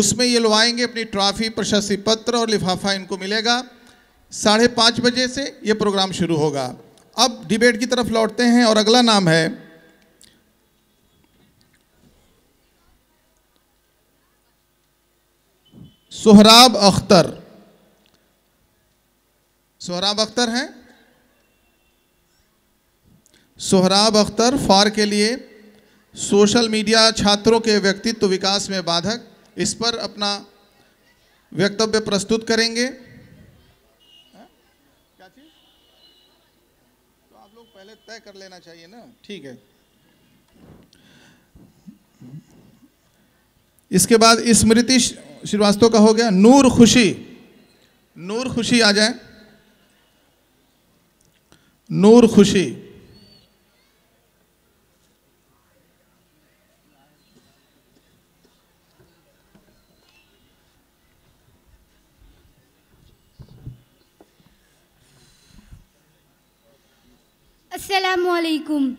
उसमें ये लोग आएंगे अपनी ट्रॉफ़ी प्रशस्ति पत्र और लिफाफा इनको मिलेगा साढ़े पाँच बजे से ये प्रोग्राम शुरू होगा अब डिबेट की तरफ लौटते हैं और अगला नाम है सोहराब अख्तर सोहराब अख्तर हैं सोहराब अख्तर फार के लिए सोशल मीडिया छात्रों के व्यक्तित्व विकास में बाधक इस पर अपना वक्तव्य प्रस्तुत करेंगे पहले तय कर लेना चाहिए ना ठीक है इसके बाद स्मृति श्रीवास्तव का हो गया नूर खुशी नूर खुशी आ जाए नूर खुशी असलकुम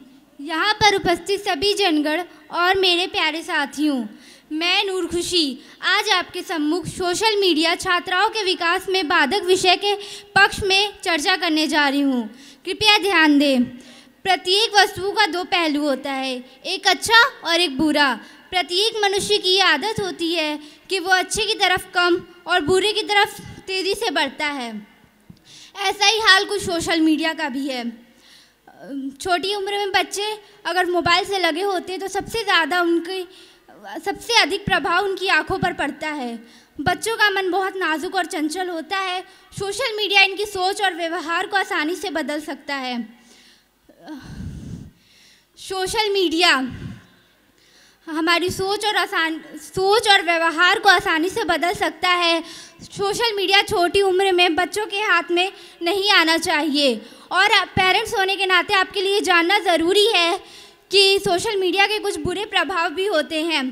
यहाँ पर उपस्थित सभी जनगण और मेरे प्यारे साथियों मैं नूर खुशी आज आपके सम्मुख सोशल मीडिया छात्राओं के विकास में बाधक विषय के पक्ष में चर्चा करने जा रही हूँ कृपया ध्यान दें प्रत्येक वस्तु का दो पहलू होता है एक अच्छा और एक बुरा प्रत्येक मनुष्य की आदत होती है कि वो अच्छे की तरफ कम और बुरे की तरफ तेज़ी से बढ़ता है ऐसा ही हाल कुछ सोशल मीडिया का भी है छोटी उम्र में बच्चे अगर मोबाइल से लगे होते हैं तो सबसे ज़्यादा उनके सबसे अधिक प्रभाव उनकी आंखों पर पड़ता है बच्चों का मन बहुत नाजुक और चंचल होता है सोशल मीडिया इनकी सोच और व्यवहार को आसानी से बदल सकता है सोशल मीडिया हमारी सोच और आसान सोच और व्यवहार को आसानी से बदल सकता है सोशल मीडिया छोटी उम्र में बच्चों के हाथ में नहीं आना चाहिए और पेरेंट्स होने के नाते आपके लिए जानना ज़रूरी है कि सोशल मीडिया के कुछ बुरे प्रभाव भी होते हैं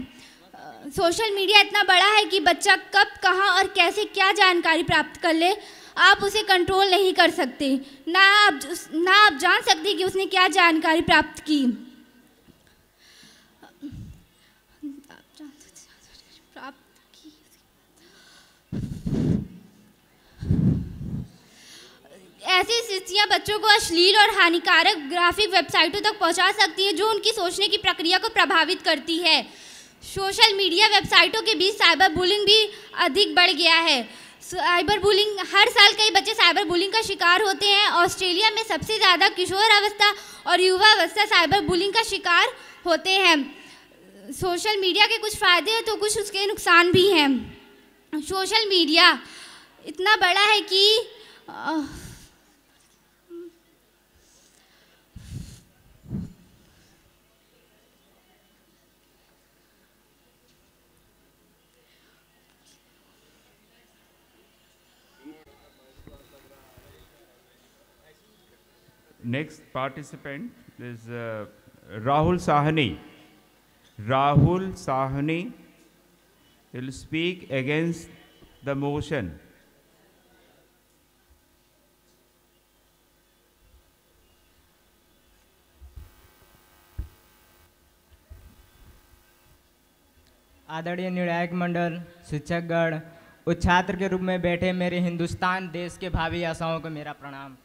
सोशल मीडिया इतना बड़ा है कि बच्चा कब कहाँ और कैसे क्या जानकारी प्राप्त कर ले आप उसे कंट्रोल नहीं कर सकते ना आप ना आप जान सकते कि उसने क्या जानकारी प्राप्त की ऐसी स्थितियाँ बच्चों को अश्लील और हानिकारक ग्राफिक वेबसाइटों तक पहुँचा सकती हैं जो उनकी सोचने की प्रक्रिया को प्रभावित करती है सोशल मीडिया वेबसाइटों के बीच साइबर बुलिंग भी अधिक बढ़ गया है साइबर बुलिंग हर साल कई बच्चे साइबर बुलिंग का शिकार होते हैं ऑस्ट्रेलिया में सबसे ज़्यादा किशोर अवस्था और युवा अवस्था साइबर बुलिंग का शिकार होते हैं सोशल मीडिया के कुछ फ़ायदे हैं तो कुछ उसके नुकसान भी हैं सोशल मीडिया इतना बड़ा है कि Next participant is uh, Rahul Sahani. Rahul Sahani will speak against the motion. आदरणीय निर्णायक मंडल शिक्षकगण उस छात्र के रूप में बैठे मेरे हिंदुस्तान देश के भावी आशाओं को मेरा प्रणाम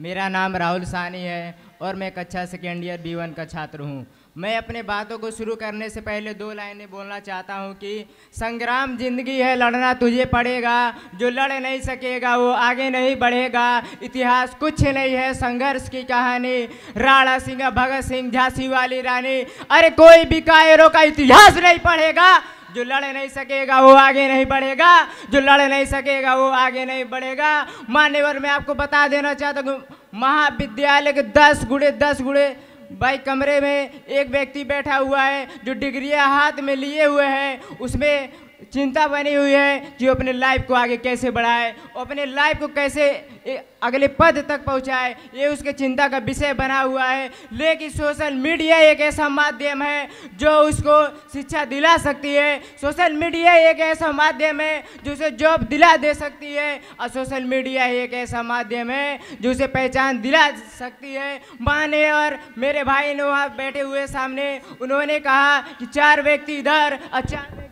मेरा नाम राहुल सानी है और मैं कक्षा सेकेंड ईयर बी वन का छात्र हूँ मैं अपने बातों को शुरू करने से पहले दो लाइनें बोलना चाहता हूँ कि संग्राम जिंदगी है लड़ना तुझे पड़ेगा जो लड़ नहीं सकेगा वो आगे नहीं बढ़ेगा इतिहास कुछ नहीं है संघर्ष की कहानी राणा सिंह भगत सिंह झांसी वाली रानी अरे कोई भी कायरों का इतिहास नहीं पढ़ेगा जो लड़ नहीं सकेगा वो आगे नहीं बढ़ेगा जो लड़ नहीं सकेगा वो आगे नहीं बढ़ेगा मान्यवर मैं आपको बता देना चाहता हूँ महाविद्यालय के दस गुड़े दस गुड़े भाई कमरे में एक व्यक्ति बैठा हुआ है जो डिग्रियाँ हाथ में लिए हुए हैं उसमें चिंता बनी हुई है कि वो अपने लाइफ को आगे कैसे बढ़ाए अपने लाइफ को कैसे अगले पद तक पहुंचाए ये उसके चिंता का विषय बना हुआ है लेकिन सोशल मीडिया एक ऐसा माध्यम है जो उसको शिक्षा दिला सकती है सोशल मीडिया एक ऐसा माध्यम है जो उसे जॉब दिला दे सकती है और सोशल मीडिया एक ऐसा माध्यम है जो उसे पहचान दिला सकती है माने और मेरे भाई ने वहाँ बैठे हुए सामने उन्होंने कहा कि चार व्यक्ति इधर और चार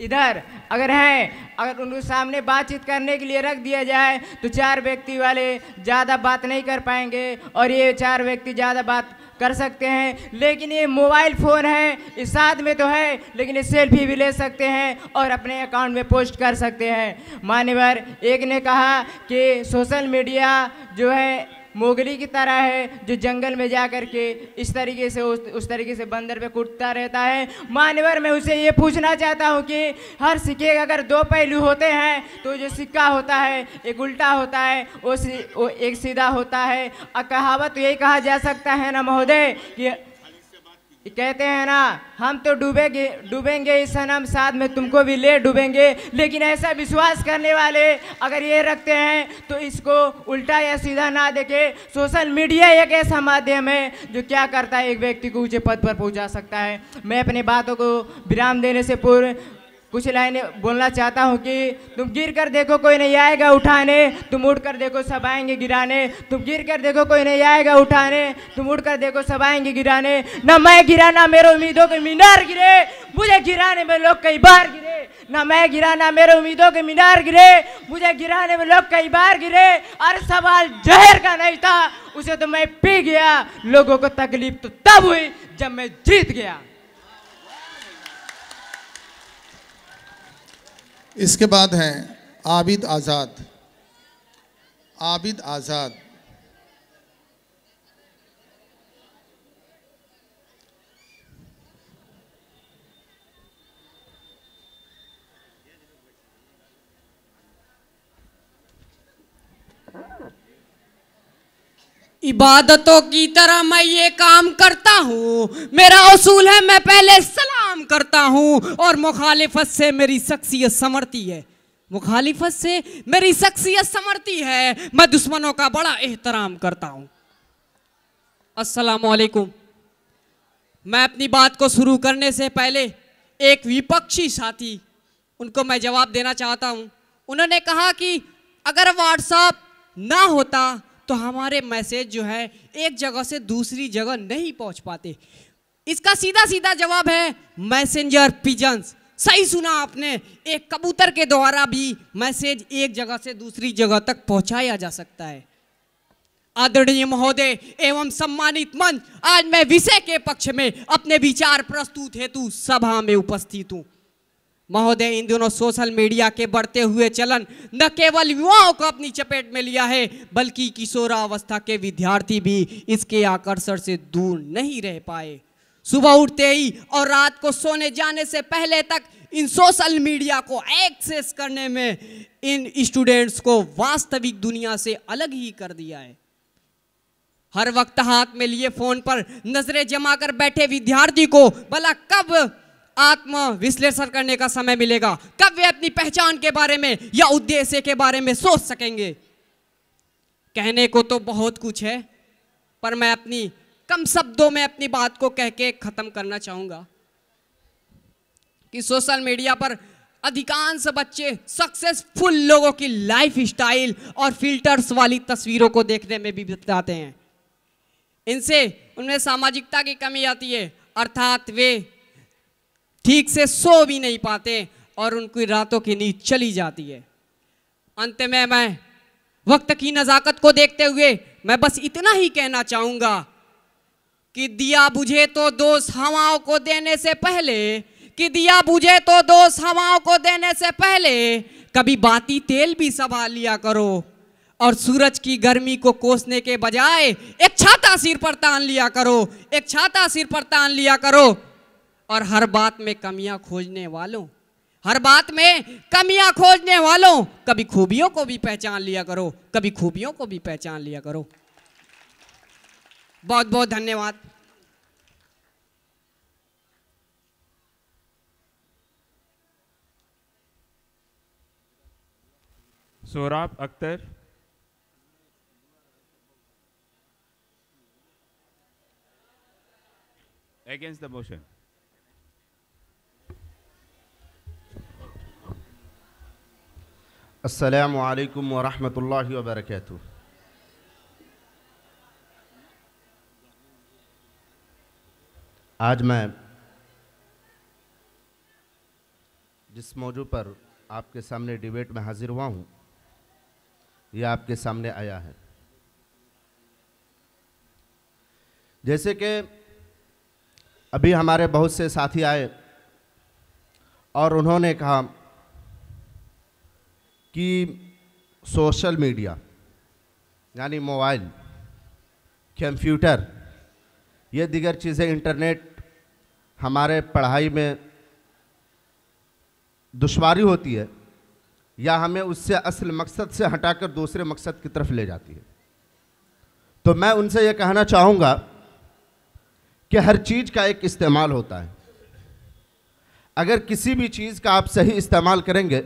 इधर अगर हैं अगर उनके सामने बातचीत करने के लिए रख दिया जाए तो चार व्यक्ति वाले ज़्यादा बात नहीं कर पाएंगे और ये चार व्यक्ति ज़्यादा बात कर सकते हैं लेकिन ये मोबाइल फ़ोन है इस साथ में तो है लेकिन ये सेल्फी भी ले सकते हैं और अपने अकाउंट में पोस्ट कर सकते हैं मान्यवर एक ने कहा कि सोशल मीडिया जो है मोगली की तरह है जो जंगल में जा कर के इस तरीके से उस, उस तरीके से बंदर पे कुटता रहता है मानवर मैं उसे ये पूछना चाहता हूँ कि हर सिक्के अगर दो पहलू होते हैं तो जो सिक्का होता है एक उल्टा होता है वो, एक सीधा होता है और कहावत तो यही कहा जा सकता है ना महोदय कि कहते हैं ना हम तो डूबेंगे डूबेंगे इस सनम साथ में तुमको भी ले डूबेंगे लेकिन ऐसा विश्वास करने वाले अगर ये रखते हैं तो इसको उल्टा या सीधा ना देखे सोशल मीडिया एक ऐसा माध्यम है जो क्या करता है एक व्यक्ति को ऊँचे पद पर पहुंचा सकता है मैं अपनी बातों को विराम देने से पूर्व कुछ लाइने बोलना चाहता हूँ कि तुम गिर कर देखो कोई नहीं आएगा उठाने तुम उठ कर देखो सब आएंगे गिराने तुम गिर कर देखो कोई नहीं आएगा उठाने तुम उठ कर देखो सब आएंगे गिराने ना मैं गिरा ना मेरे उम्मीदों के मीनार गिरे मुझे गिराने में लोग कई बार गिरे ना मैं गिरा ना मेरे उम्मीदों के मीनार गिरे मुझे गिराने में लोग कई बार गिरे और सवाल जहर का नहीं था उसे तो मैं पी गया लोगों को तकलीफ तो तब हुई जब मैं जीत गया इसके बाद हैं आबिद आज़ाद आबिद आज़ाद इबादतों की तरह मैं ये काम करता हूँ मेरा असूल है मैं पहले सलाम करता हूँ और मुखालिफत से मेरी शख्सियत समरती है मुखालिफत से मेरी शख्सियत समरती है मैं दुश्मनों का बड़ा एहतराम करता हूँ असलकुम मैं अपनी बात को शुरू करने से पहले एक विपक्षी साथी उनको मैं जवाब देना चाहता हूँ उन्होंने कहा कि अगर व्हाट्सअप ना होता तो हमारे मैसेज जो है एक जगह से दूसरी जगह नहीं पहुंच पाते इसका सीधा सीधा जवाब है मैसेंजर पिजन्स सही सुना आपने एक कबूतर के द्वारा भी मैसेज एक जगह से दूसरी जगह तक पहुंचाया जा सकता है आदरणीय महोदय एवं सम्मानित मंच आज मैं विषय के पक्ष में अपने विचार प्रस्तुत हेतु सभा में उपस्थित हूं महोदय इन दिनों सोशल मीडिया के बढ़ते हुए चलन न केवल युवाओं को अपनी चपेट में लिया है बल्कि किशोरावस्था के विद्यार्थी भी इसके आकर्षण से दूर नहीं रह पाए सुबह उठते ही और रात को सोने जाने से पहले तक इन सोशल मीडिया को एक्सेस करने में इन स्टूडेंट्स को वास्तविक दुनिया से अलग ही कर दिया है हर वक्त हाथ में लिए फोन पर नजरें जमा कर बैठे विद्यार्थी को भला कब आत्म विश्लेषण करने का समय मिलेगा कब वे अपनी पहचान के बारे में या उद्देश्य के बारे में सोच सकेंगे कहने को तो बहुत कुछ है पर मैं अपनी कम शब्दों में अपनी बात को कह के ख़त्म करना चाहूंगा कि सोशल मीडिया पर अधिकांश बच्चे सक्सेसफुल लोगों की लाइफ स्टाइल और फिल्टर्स वाली तस्वीरों को देखने में भी बताते हैं इनसे उनमें सामाजिकता की कमी आती है अर्थात वे ठीक से सो भी नहीं पाते और उनकी रातों की नींद चली जाती है अंत में मैं वक्त की नज़ाकत को देखते हुए मैं बस इतना ही कहना चाहूंगा कि दिया बुझे तो दोष हवाओं को देने से पहले कि दिया बुझे तो दोष हवाओं को देने से पहले कभी बाती तेल भी संभाल लिया करो और सूरज की गर्मी को कोसने के बजाय एक छाता सिर पर तान लिया करो एक छाता सिर पर तान लिया करो और हर बात में कमियां खोजने वालों हर बात में कमियां खोजने वालों कभी खूबियों को भी पहचान लिया करो कभी खूबियों को भी पहचान लिया करो बहुत बहुत धन्यवाद Sohrab Akhtar against the motion असलकम الله وبركاته. आज मैं जिस मौजू पर आपके सामने डिबेट में हाजिर हुआ हूँ ये आपके सामने आया है जैसे कि अभी हमारे बहुत से साथी आए और उन्होंने कहा कि सोशल मीडिया यानी मोबाइल कंप्यूटर ये दिगर चीज़ें इंटरनेट हमारे पढ़ाई में दुशारी होती है या हमें उससे असल मकसद से हटाकर दूसरे मकसद की तरफ ले जाती है तो मैं उनसे ये कहना चाहूँगा कि हर चीज़ का एक इस्तेमाल होता है अगर किसी भी चीज़ का आप सही इस्तेमाल करेंगे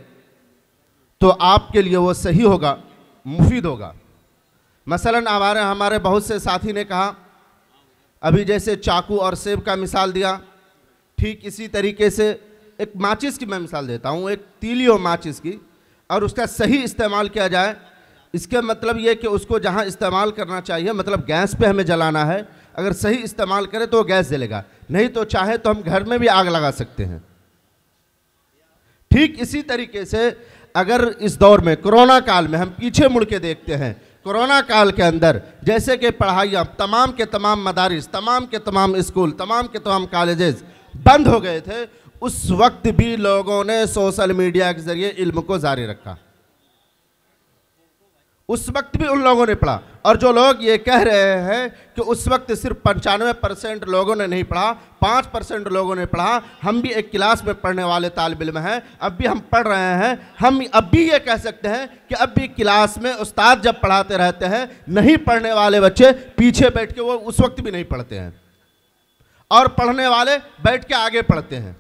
तो आपके लिए वो सही होगा मुफीद होगा मसलन हमारे हमारे बहुत से साथी ने कहा अभी जैसे चाकू और सेब का मिसाल दिया ठीक इसी तरीके से एक माचिस की मैं मिसाल देता हूँ एक तीली हो माचिस की और उसका सही इस्तेमाल किया जाए इसके मतलब ये कि उसको जहाँ इस्तेमाल करना चाहिए मतलब गैस पे हमें जलाना है अगर सही इस्तेमाल करें तो गैस जलेगा नहीं तो चाहे तो हम घर में भी आग लगा सकते हैं ठीक इसी तरीके से अगर इस दौर में कोरोना काल में हम पीछे मुड़ के देखते हैं कोरोना काल के अंदर जैसे कि पढ़ाइयाँ तमाम के तमाम मदारस तमाम के तमाम स्कूल तमाम के तमाम कॉलेजेस बंद हो गए थे उस वक्त भी लोगों ने सोशल मीडिया के ज़रिए इल्म को जारी रखा उस वक्त भी उन लोगों ने पढ़ा और जो लोग ये कह रहे हैं कि उस वक्त सिर्फ पंचानवे परसेंट लोगों ने नहीं पढ़ा पाँच परसेंट लोगों ने पढ़ा हम भी एक क्लास में पढ़ने वाले तालब इम हैं अब भी हम पढ़ रहे हैं हम अब भी ये कह सकते हैं कि अब भी क्लास में उस्ताद जब पढ़ाते रहते हैं नहीं पढ़ने वाले बच्चे पीछे बैठ के वो उस वक्त भी नहीं पढ़ते हैं और पढ़ने वाले बैठ के आगे पढ़ते हैं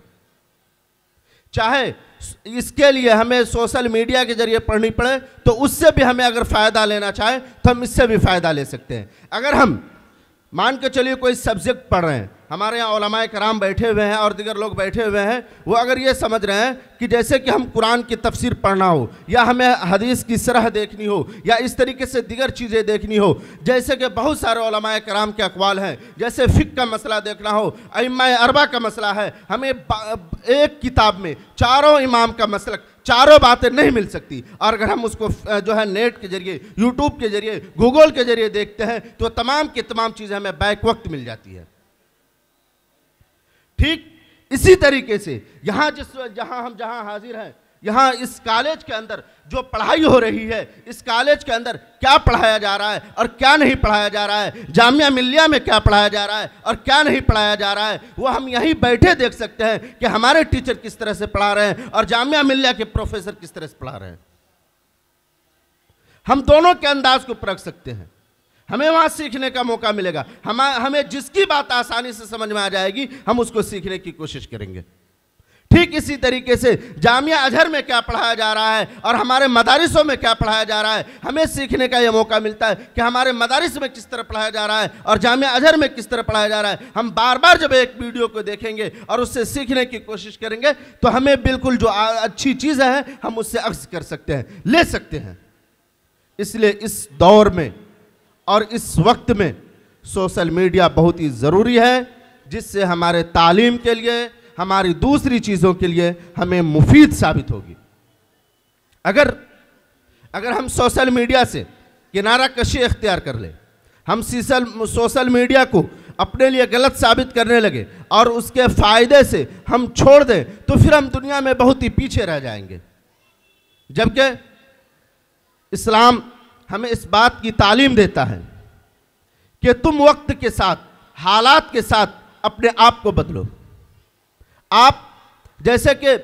चाहे इसके लिए हमें सोशल मीडिया के जरिए पढ़नी पड़े तो उससे भी हमें अगर फ़ायदा लेना चाहें तो हम इससे भी फ़ायदा ले सकते हैं अगर हम मान के चलिए कोई सब्जेक्ट पढ़ रहे हैं हमारे यहाँ ओलमाए कराम बैठे हुए हैं और दिगर लोग बैठे हुए हैं वो अगर ये समझ रहे हैं कि जैसे कि हम कुरान की तफसीर पढ़ना हो या हमें हदीस की सरह देखनी हो या इस तरीके से दिगर चीज़ें देखनी हो जैसे कि बहुत सारे ओलमाए कराम के अकवाल हैं जैसे फ़िक का मसला देखना हो अमाय अरबा का मसला है हमें एक किताब में चारों इमाम का मसल चारों बातें नहीं मिल सकती और अगर हम उसको जो है नेट के जरिए यूट्यूब के जरिए गूगल के जरिए देखते हैं तो तमाम की तमाम चीज़ें हमें बैक वक्त मिल जाती है ठीक इसी तरीके से यहाँ जिस जहाँ हम जहाँ हाजिर हैं यहाँ इस कॉलेज के अंदर जो पढ़ाई हो रही है इस कॉलेज के अंदर क्या पढ़ाया जा रहा है और क्या नहीं पढ़ाया जा रहा है जामिया मिल्लिया में क्या पढ़ाया जा रहा है और क्या नहीं पढ़ाया जा रहा है वो हम यहीं बैठे देख सकते हैं कि हमारे टीचर किस तरह से पढ़ा रहे हैं और जामिया मिल्लिया के प्रोफेसर किस तरह से पढ़ा रहे हैं हम दोनों के अंदाज को परख सकते हैं हमें वहाँ सीखने का मौका मिलेगा हम हमें जिसकी बात आसानी से समझ में आ जाएगी हम उसको सीखने की कोशिश करेंगे ठीक इसी तरीके से जामिया अजहर में क्या पढ़ाया जा रहा है और हमारे मदारसों में क्या पढ़ाया जा रहा है हमें सीखने का यह मौका मिलता है कि हमारे मदारस में किस तरह पढ़ाया जा रहा है और जामिया अजहर में किस तरह पढ़ाया जा रहा है हम बार बार जब एक वीडियो को देखेंगे और उससे सीखने की कोशिश करेंगे तो हमें बिल्कुल जो अच्छी चीज़ है हम उससे अक्स कर सकते हैं ले सकते हैं इसलिए इस दौर में और इस वक्त में सोशल मीडिया बहुत ही ज़रूरी है जिससे हमारे तालीम के लिए हमारी दूसरी चीज़ों के लिए हमें मुफीद साबित होगी अगर अगर हम सोशल मीडिया से किनारा कशी अख्तियार कर ले हम सीशल सोशल मीडिया को अपने लिए गलत साबित करने लगे और उसके फ़ायदे से हम छोड़ दें तो फिर हम दुनिया में बहुत ही पीछे रह जाएंगे जबकि इस्लाम हमें इस बात की तालीम देता है कि तुम वक्त के साथ हालात के साथ अपने आप को बदलो आप जैसे कि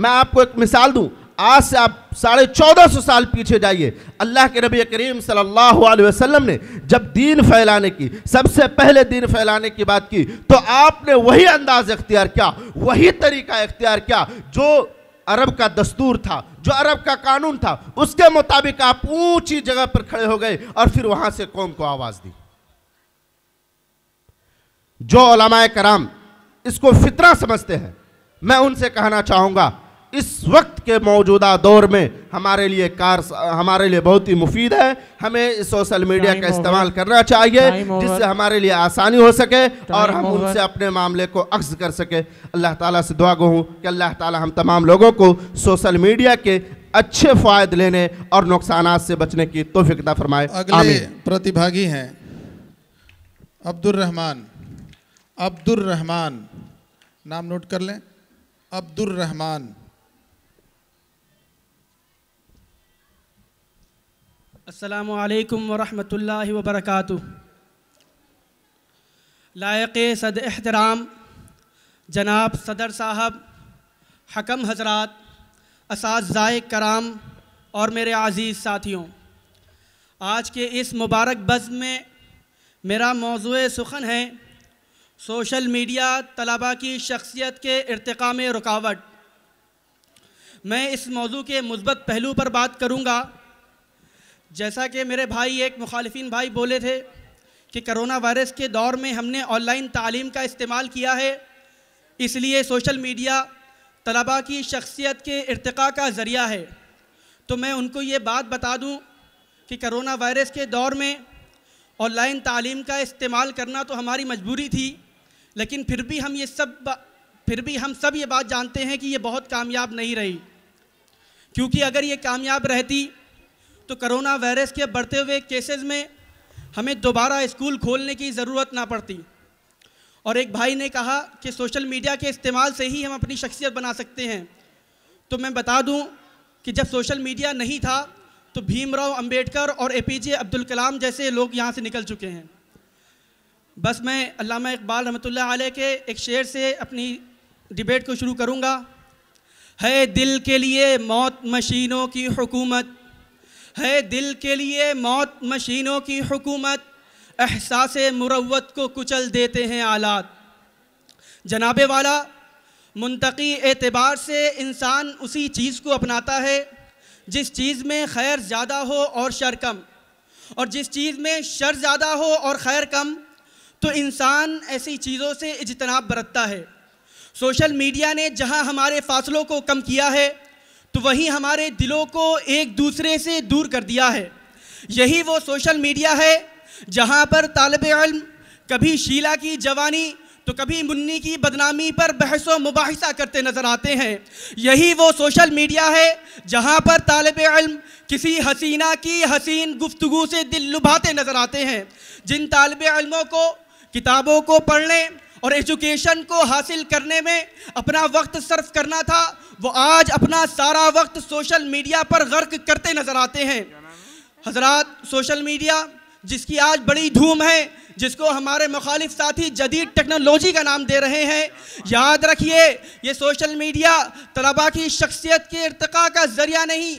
मैं आपको एक मिसाल दूं आज से आप साढ़े चौदह सौ साल पीछे जाइए अल्लाह के नबी करीम सल्लल्लाहु अलैहि वसल्लम ने जब दीन फैलाने की सबसे पहले दीन फैलाने की बात की तो आपने वही अंदाज इख्तियार किया वही तरीका इख्तियार किया जो अरब का दस्तूर था जो अरब का कानून था उसके मुताबिक आप ऊंची जगह पर खड़े हो गए और फिर वहां से कौम को आवाज दी जो कराम इसको फितरा समझते हैं मैं उनसे कहना चाहूंगा इस वक्त के मौजूदा दौर में हमारे लिए कार हमारे लिए बहुत ही मुफीद है हमें सोशल मीडिया का इस्तेमाल करना चाहिए जिससे हमारे लिए आसानी हो सके और हम उनसे अपने मामले को अक्स कर सके अल्लाह ताला से दुआ हूँ कि अल्लाह ताला हम तमाम लोगों को सोशल मीडिया के अच्छे फायदे लेने और नुकसान से बचने की तोफ़िकता फरमाए अगले प्रतिभागी हैं अब्दुलरहमान अब्दुलरहमान नाम नोट कर लें अब्दुलरहमान अल्लाम वरहमल लायक सद एहतराम जनाब सदर साहब हकम हजरात असाजाए कराम और मेरे आज़ीज़ साथियों आज के इस मुबारक बज़ में मेरा मौजू सुखन है सोशल मीडिया तलबा की शख्सियत के इरतका में रुकावट मैं इस मौजू के मुस्बत पहलू पर बात करूँगा जैसा कि मेरे भाई एक मुखालफिन भाई बोले थे कि करोना वायरस के दौर में हमने ऑनलाइन तालीम का इस्तेमाल किया है इसलिए सोशल मीडिया तलबा की शख्सियत के इरतका का ज़रिया है तो मैं उनको ये बात बता दूँ कि करोना वायरस के दौर में ऑनलाइन तालीम का इस्तेमाल करना तो हमारी मजबूरी थी लेकिन फिर भी हम ये सब फिर भी हम सब ये बात जानते हैं कि ये बहुत कामयाब नहीं रही क्योंकि अगर ये कामयाब रहती तो करोना वायरस के बढ़ते हुए केसेस में हमें दोबारा स्कूल खोलने की ज़रूरत ना पड़ती और एक भाई ने कहा कि सोशल मीडिया के इस्तेमाल से ही हम अपनी शख्सियत बना सकते हैं तो मैं बता दूं कि जब सोशल मीडिया नहीं था तो भीमराव अंबेडकर और ए पी जे अब्दुल कलाम जैसे लोग यहाँ से निकल चुके हैं बस मैं अल्लामा इकबाल रमत आल के एक शेर से अपनी डिबेट को शुरू करूँगा है दिल के लिए मौत मशीनों की हुकूमत है दिल के लिए मौत मशीनों की हुकूमत एहसास मुरवत को कुचल देते हैं आलात जनाब वाला मुंतकी एतबार से इंसान उसी चीज़ को अपनाता है जिस चीज़ में खैर ज़्यादा हो और शर कम और जिस चीज़ में शर ज़्यादा हो और खैर कम तो इंसान ऐसी चीज़ों से इजतनाब बरतता है सोशल मीडिया ने जहां हमारे फासलों को कम किया है तो वही हमारे दिलों को एक दूसरे से दूर कर दिया है यही वो सोशल मीडिया है जहाँ पर तालब इल्म कभी शीला की जवानी तो कभी मुन्नी की बदनामी पर बहस व मुबासा करते नज़र आते हैं यही वो सोशल मीडिया है जहाँ पर तालब इल्म किसी हसीना की हसीन गुफ्तगु से दिल लुभाते नज़र आते हैं जिन तालब इल्मों को किताबों को पढ़ने और एजुकेशन को हासिल करने में अपना वक्त सर्फ करना था वो आज अपना सारा वक्त सोशल मीडिया पर गर्क करते नज़र आते हैं हजरत सोशल मीडिया जिसकी आज बड़ी धूम है जिसको हमारे मुखालिफ साथी जदीद टेक्नोलॉजी का नाम दे रहे हैं याद रखिए ये सोशल मीडिया तलबा की शख्सियत के इरतका का ज़रिया नहीं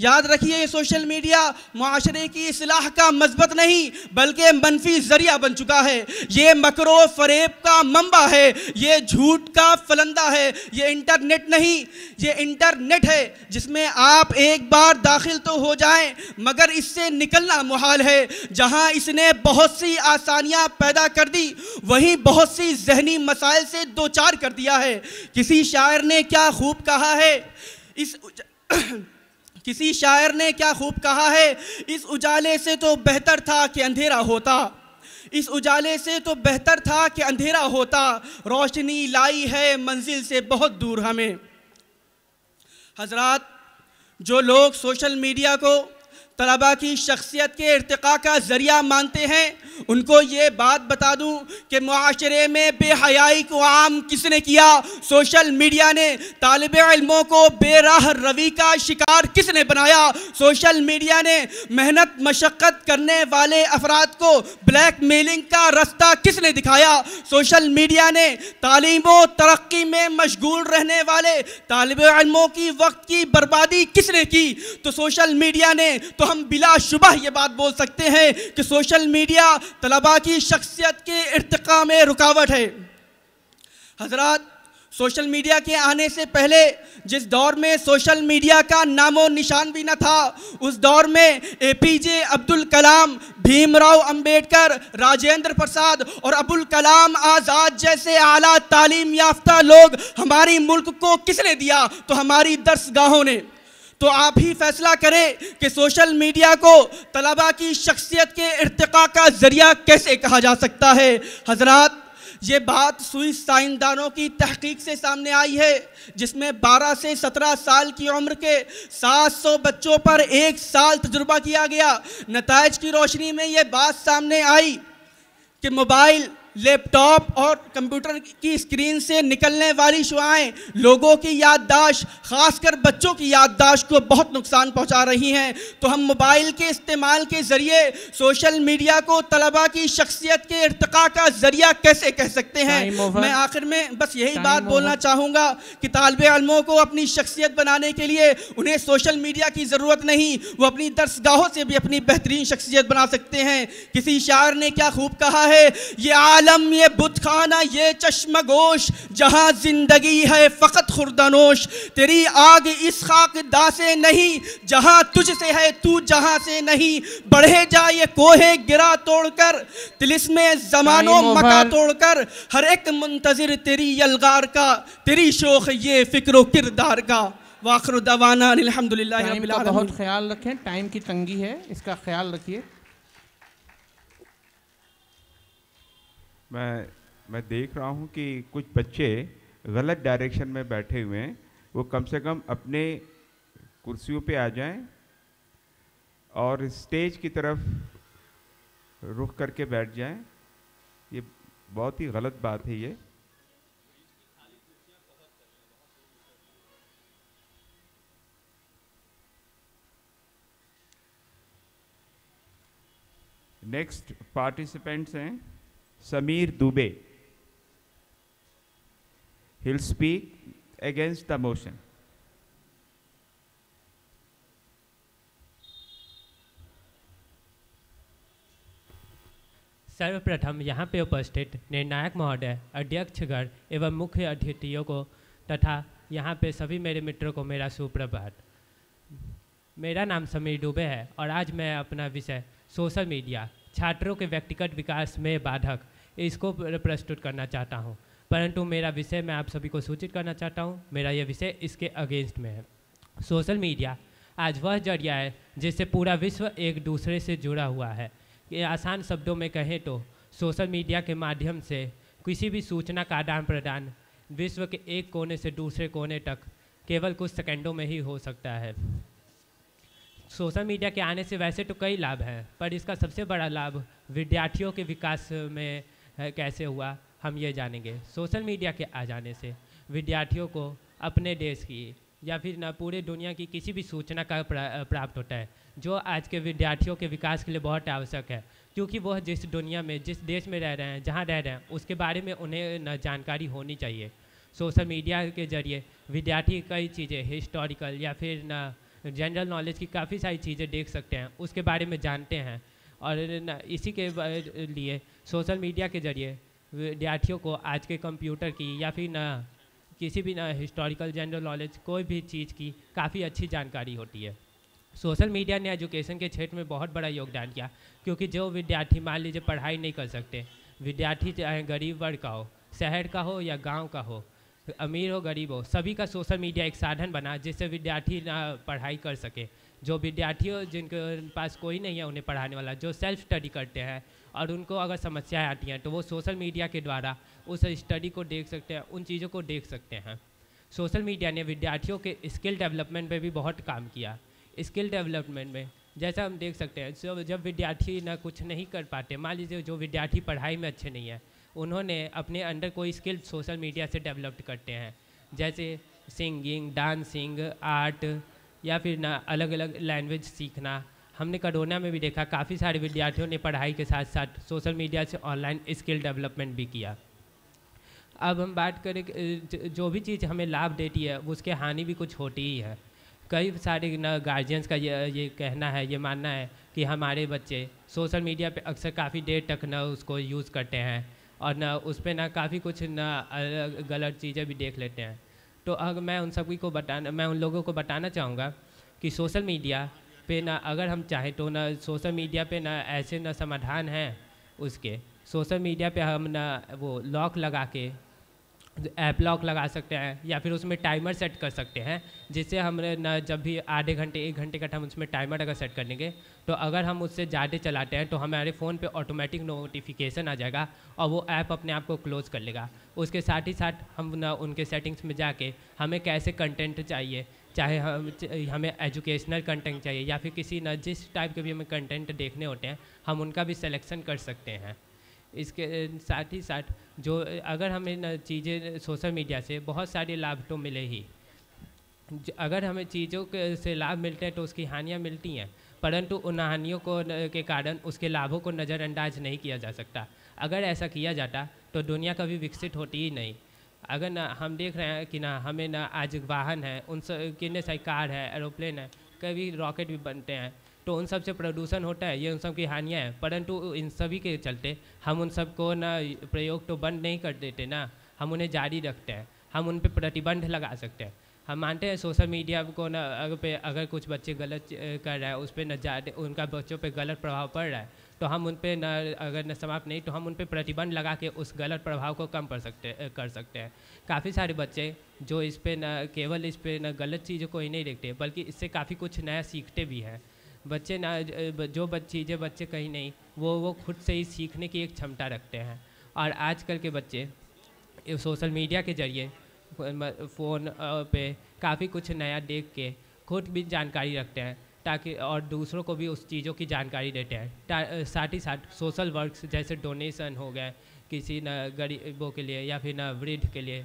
याद रखिए ये सोशल मीडिया माशरे की असलाह का मजबत नहीं बल्कि मनफी जरिया बन चुका है ये मकरो फरेब का मंबा है ये झूठ का फलंदा है ये इंटरनेट नहीं ये इंटरनेट है जिसमें आप एक बार दाखिल तो हो जाएं मगर इससे निकलना मुहाल है जहां इसने बहुत सी आसानियां पैदा कर दी वहीं बहुत सी जहनी मसाइल से दो चार कर दिया है किसी शायर ने क्या खूब कहा है इस किसी शायर ने क्या खूब कहा है इस उजाले से तो बेहतर था कि अंधेरा होता इस उजाले से तो बेहतर था कि अंधेरा होता रोशनी लाई है मंजिल से बहुत दूर हमें हजरत जो लोग सोशल मीडिया को तलबा की शख्सियत के इरतका का ज़रिया मानते हैं उनको ये बात बता दूं कि माशरे में बेहयाई को आम किसने किया सोशल मीडिया ने तालब इलमों को बेराह रवी का शिकार किसने बनाया सोशल मीडिया ने मेहनत मशक्क़त करने वाले अफराद को ब्लैक मेलिंग का रास्ता किसने दिखाया सोशल मीडिया ने तालीम व तरक्की में मशगूल रहने वाले तालब इलमों की वक्त की बर्बादी किसने की तो सोशल मीडिया ने तो तो हम बिला शुबह ये बात बोल सकते हैं कि सोशल मीडिया तलबा की शख्सियत के इरतका में रुकावट है हजरत सोशल मीडिया के आने से पहले जिस दौर में सोशल मीडिया का नामो निशान भी न था उस दौर में A P J Abdul Kalam Bhimrao Ambedkar Rajendra Prasad और अबुल कलाम आज़ाद जैसे आला तालीम याफ्ता लोग हमारी मुल्क को किसने दिया तो हमारी दर्शगाहों ने तो आप ही फैसला करें कि सोशल मीडिया को तलबा की शख्सियत के इरतका का ज़रिया कैसे कहा जा सकता है हजरात ये बात सुई साइंसदानों की तहकीक से सामने आई है जिसमें 12 से 17 साल की उम्र के 700 बच्चों पर एक साल तजुर्बा किया गया नतज की रोशनी में ये बात सामने आई कि मोबाइल लैपटॉप और कंप्यूटर की स्क्रीन से निकलने वाली शुआएँ लोगों की याददाश्त खासकर बच्चों की याददाश्त को बहुत नुकसान पहुंचा रही हैं तो हम मोबाइल के इस्तेमाल के ज़रिए सोशल मीडिया को तलबा की शख्सियत के इरतका का ज़रिया कैसे कह सकते हैं मैं आखिर में बस यही बात बोलना चाहूँगा कि तालब को अपनी शख्सियत बनाने के लिए उन्हें सोशल मीडिया की ज़रूरत नहीं वो अपनी दरसगाहों से भी अपनी बेहतरीन शख्सियत बना सकते हैं किसी शायर ने क्या खूब कहा है ये आज आलम ये बुत खाना ये चश्म गोश जहाँ ज़िंदगी है फ़कत खुरदनोश तेरी आग इस खाक दासे नहीं जहाँ तुझ से है तू जहाँ से नहीं बढ़े जाए कोहे गिरा तोड़कर तिलिस में जमानो मका तोड़कर हर एक मुंतज़र तेरी यलगार का तेरी शोख ये फ़िक्र किरदार का वाखर दवाना अलहमदिल्ला बहुत ख्याल रखें टाइम की तंगी है इसका ख्याल रखिए मैं मैं देख रहा हूँ कि कुछ बच्चे गलत डायरेक्शन में बैठे हुए हैं वो कम से कम अपने कुर्सियों पे आ जाएं और स्टेज की तरफ रुख करके बैठ जाएं ये बहुत ही गलत बात है ये नेक्स्ट पार्टिसिपेंट्स हैं Samir Dubey. He'll speak against the motion. सर्वप्रथम यहाँ पे उपस्थित निर्णायक महोदय अध्यक्षगण एवं मुख्य अतिथियों को तथा यहाँ पे सभी मेरे मित्रों को मेरा सुप्रभात मेरा नाम समीर डुबे है और आज मैं अपना विषय सोशल मीडिया छात्रों के व्यक्तिगत विकास में बाधक इसको प्रस्तुत करना चाहता हूँ परंतु मेरा विषय मैं आप सभी को सूचित करना चाहता हूँ मेरा यह विषय इसके अगेंस्ट में है सोशल मीडिया आज वह जरिया है जिससे पूरा विश्व एक दूसरे से जुड़ा हुआ है आसान शब्दों में कहें तो सोशल मीडिया के माध्यम से किसी भी सूचना का आदान प्रदान विश्व के एक कोने से दूसरे कोने तक केवल कुछ सेकंडों में ही हो सकता है सोशल मीडिया के आने से वैसे तो कई लाभ हैं पर इसका सबसे बड़ा लाभ विद्यार्थियों के विकास में कैसे हुआ हम ये जानेंगे सोशल मीडिया के आ जाने से विद्यार्थियों को अपने देश की या फिर ना पूरे दुनिया की किसी भी सूचना का प्रा, प्राप्त होता है जो आज के विद्यार्थियों के विकास के लिए बहुत आवश्यक है क्योंकि वह जिस दुनिया में जिस देश में रह रहे हैं जहाँ रह रहे हैं उसके बारे में उन्हें न जानकारी होनी चाहिए सोशल मीडिया के जरिए विद्यार्थी कई चीज़ें हिस्टोरिकल या फिर न जनरल तो नॉलेज की काफ़ी सारी चीज़ें देख सकते हैं उसके बारे में जानते हैं और इसी के लिए सोशल मीडिया के जरिए विद्यार्थियों को आज के कंप्यूटर की या फिर न किसी भी ना हिस्टोरिकल जनरल नॉलेज कोई भी चीज़ की काफ़ी अच्छी जानकारी होती है सोशल मीडिया ने एजुकेशन के क्षेत्र में बहुत बड़ा योगदान किया क्योंकि जो विद्यार्थी मान लीजिए पढ़ाई नहीं कर सकते विद्यार्थी चाहे गरीब वर्ग का हो शहर का हो या गांव का हो अमीर हो गरीब हो सभी का सोशल मीडिया एक साधन बना जिससे विद्यार्थी ना पढ़ाई कर सके जो विद्यार्थियों जिनके पास कोई नहीं है उन्हें पढ़ाने वाला जो सेल्फ स्टडी करते हैं और उनको अगर समस्याएं आती हैं तो वो सोशल मीडिया के द्वारा उस स्टडी को देख सकते हैं उन चीज़ों को देख सकते हैं सोशल मीडिया ने विद्यार्थियों के स्किल डेवलपमेंट पर भी बहुत काम किया स्किल डेवलपमेंट में जैसा हम देख सकते हैं जब विद्यार्थी ना कुछ नहीं कर पाते मान लीजिए जो विद्यार्थी पढ़ाई में अच्छे नहीं है उन्होंने अपने अंडर कोई स्किल सोशल मीडिया से डेवलप करते हैं जैसे सिंगिंग डांसिंग आर्ट या फिर ना अलग अलग लैंग्वेज सीखना हमने करोना में भी देखा काफ़ी सारे विद्यार्थियों ने पढ़ाई के साथ साथ सोशल मीडिया से ऑनलाइन स्किल डेवलपमेंट भी किया अब हम बात करें जो भी चीज़ हमें लाभ देती है उसके हानि भी कुछ होती ही है कई सारे न गार्जियंस का ये ये कहना है ये मानना है कि हमारे बच्चे सोशल मीडिया पे अक्सर काफ़ी देर तक ना उसको यूज़ करते हैं और ना उस पर ना काफ़ी कुछ ना गलत चीज़ें भी देख लेते हैं तो अगर मैं उन सभी को बताना मैं उन लोगों को बताना चाहूँगा कि सोशल मीडिया पे ना अगर हम चाहें तो ना सोशल मीडिया पे ना ऐसे ना समाधान हैं उसके सोशल मीडिया पे हम ना वो लॉक लगा के ऐप लॉक लगा सकते हैं या फिर उसमें टाइमर सेट कर सकते हैं जिससे हमने न जब भी आधे घंटे एक घंटे का टाइम उसमें टाइमर अगर सेट कर लेंगे तो अगर हम उससे ज़्यादा चलाते हैं तो हमारे फ़ोन पे ऑटोमेटिक नोटिफिकेशन आ जाएगा और वो ऐप अपने आप को क्लोज़ कर लेगा उसके साथ ही साथ हम ना उनके सेटिंग्स में जाके हमें कैसे कंटेंट चाहिए चाहे हम हमें एजुकेशनल कंटेंट चाहिए या फिर किसी न जिस टाइप के भी हमें कंटेंट देखने होते हैं हम उनका भी सिलेक्शन कर सकते हैं इसके साथ ही साथ जो अगर हमें चीज़ें सोशल मीडिया से बहुत सारे लाभ तो मिले ही अगर हमें चीज़ों के से लाभ मिलते हैं तो उसकी हानियाँ मिलती हैं परंतु उन हानियों को के कारण उसके लाभों को नज़रअंदाज नहीं किया जा सकता अगर ऐसा किया जाता तो दुनिया कभी विकसित होती ही नहीं अगर ना हम देख रहे हैं कि ना हमें ना आज वाहन है उन कितने सारी कार है एरोप्लेन है कभी रॉकेट भी बनते हैं तो उन सब से प्रदूषण होता है ये उन सब की हानियाँ हैं परंतु इन सभी के चलते हम उन सबको ना प्रयोग तो बंद नहीं कर देते ना हम उन्हें जारी रखते हैं हम उन पर प्रतिबंध लगा सकते हैं हम मानते हैं सोशल मीडिया को ना अगर पे अगर कुछ बच्चे गलत कर रहे हैं उस पर न जा उनका बच्चों पे गलत प्रभाव पड़ रहा है तो हम उन पर न अगर न समाप्त नहीं तो हम उन पर प्रतिबंध लगा के उस गलत प्रभाव को कम कर सकते कर सकते हैं काफ़ी सारे बच्चे जो इस पर न केवल इस पर न गलत चीज़ों को ही नहीं देखते बल्कि इससे काफ़ी कुछ नया सीखते भी हैं बच्चे ना जो बच्ची चीज़ें बच्चे कहीं नहीं वो वो खुद से ही सीखने की एक क्षमता रखते हैं और आजकल के बच्चे सोशल मीडिया के जरिए फ़ोन पे काफ़ी कुछ नया देख के खुद भी जानकारी रखते हैं ताकि और दूसरों को भी उस चीज़ों की जानकारी देते हैं साथ ही साथ सोशल वर्क्स जैसे डोनेशन हो गए किसी न गरीबों के लिए या फिर न वृद्ध के लिए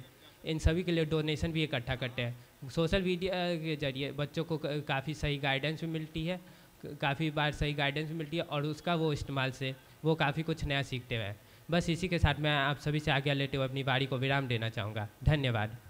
इन सभी के लिए डोनेशन भी इकट्ठा करते हैं सोशल मीडिया के जरिए बच्चों को काफ़ी सही गाइडेंस भी मिलती है काफ़ी बार सही गाइडेंस भी मिलती है और उसका वो इस्तेमाल से वो काफ़ी कुछ नया सीखते हुए बस इसी के साथ मैं आप सभी से आज्ञा लेते हुए अपनी बारी को विराम देना चाहूँगा धन्यवाद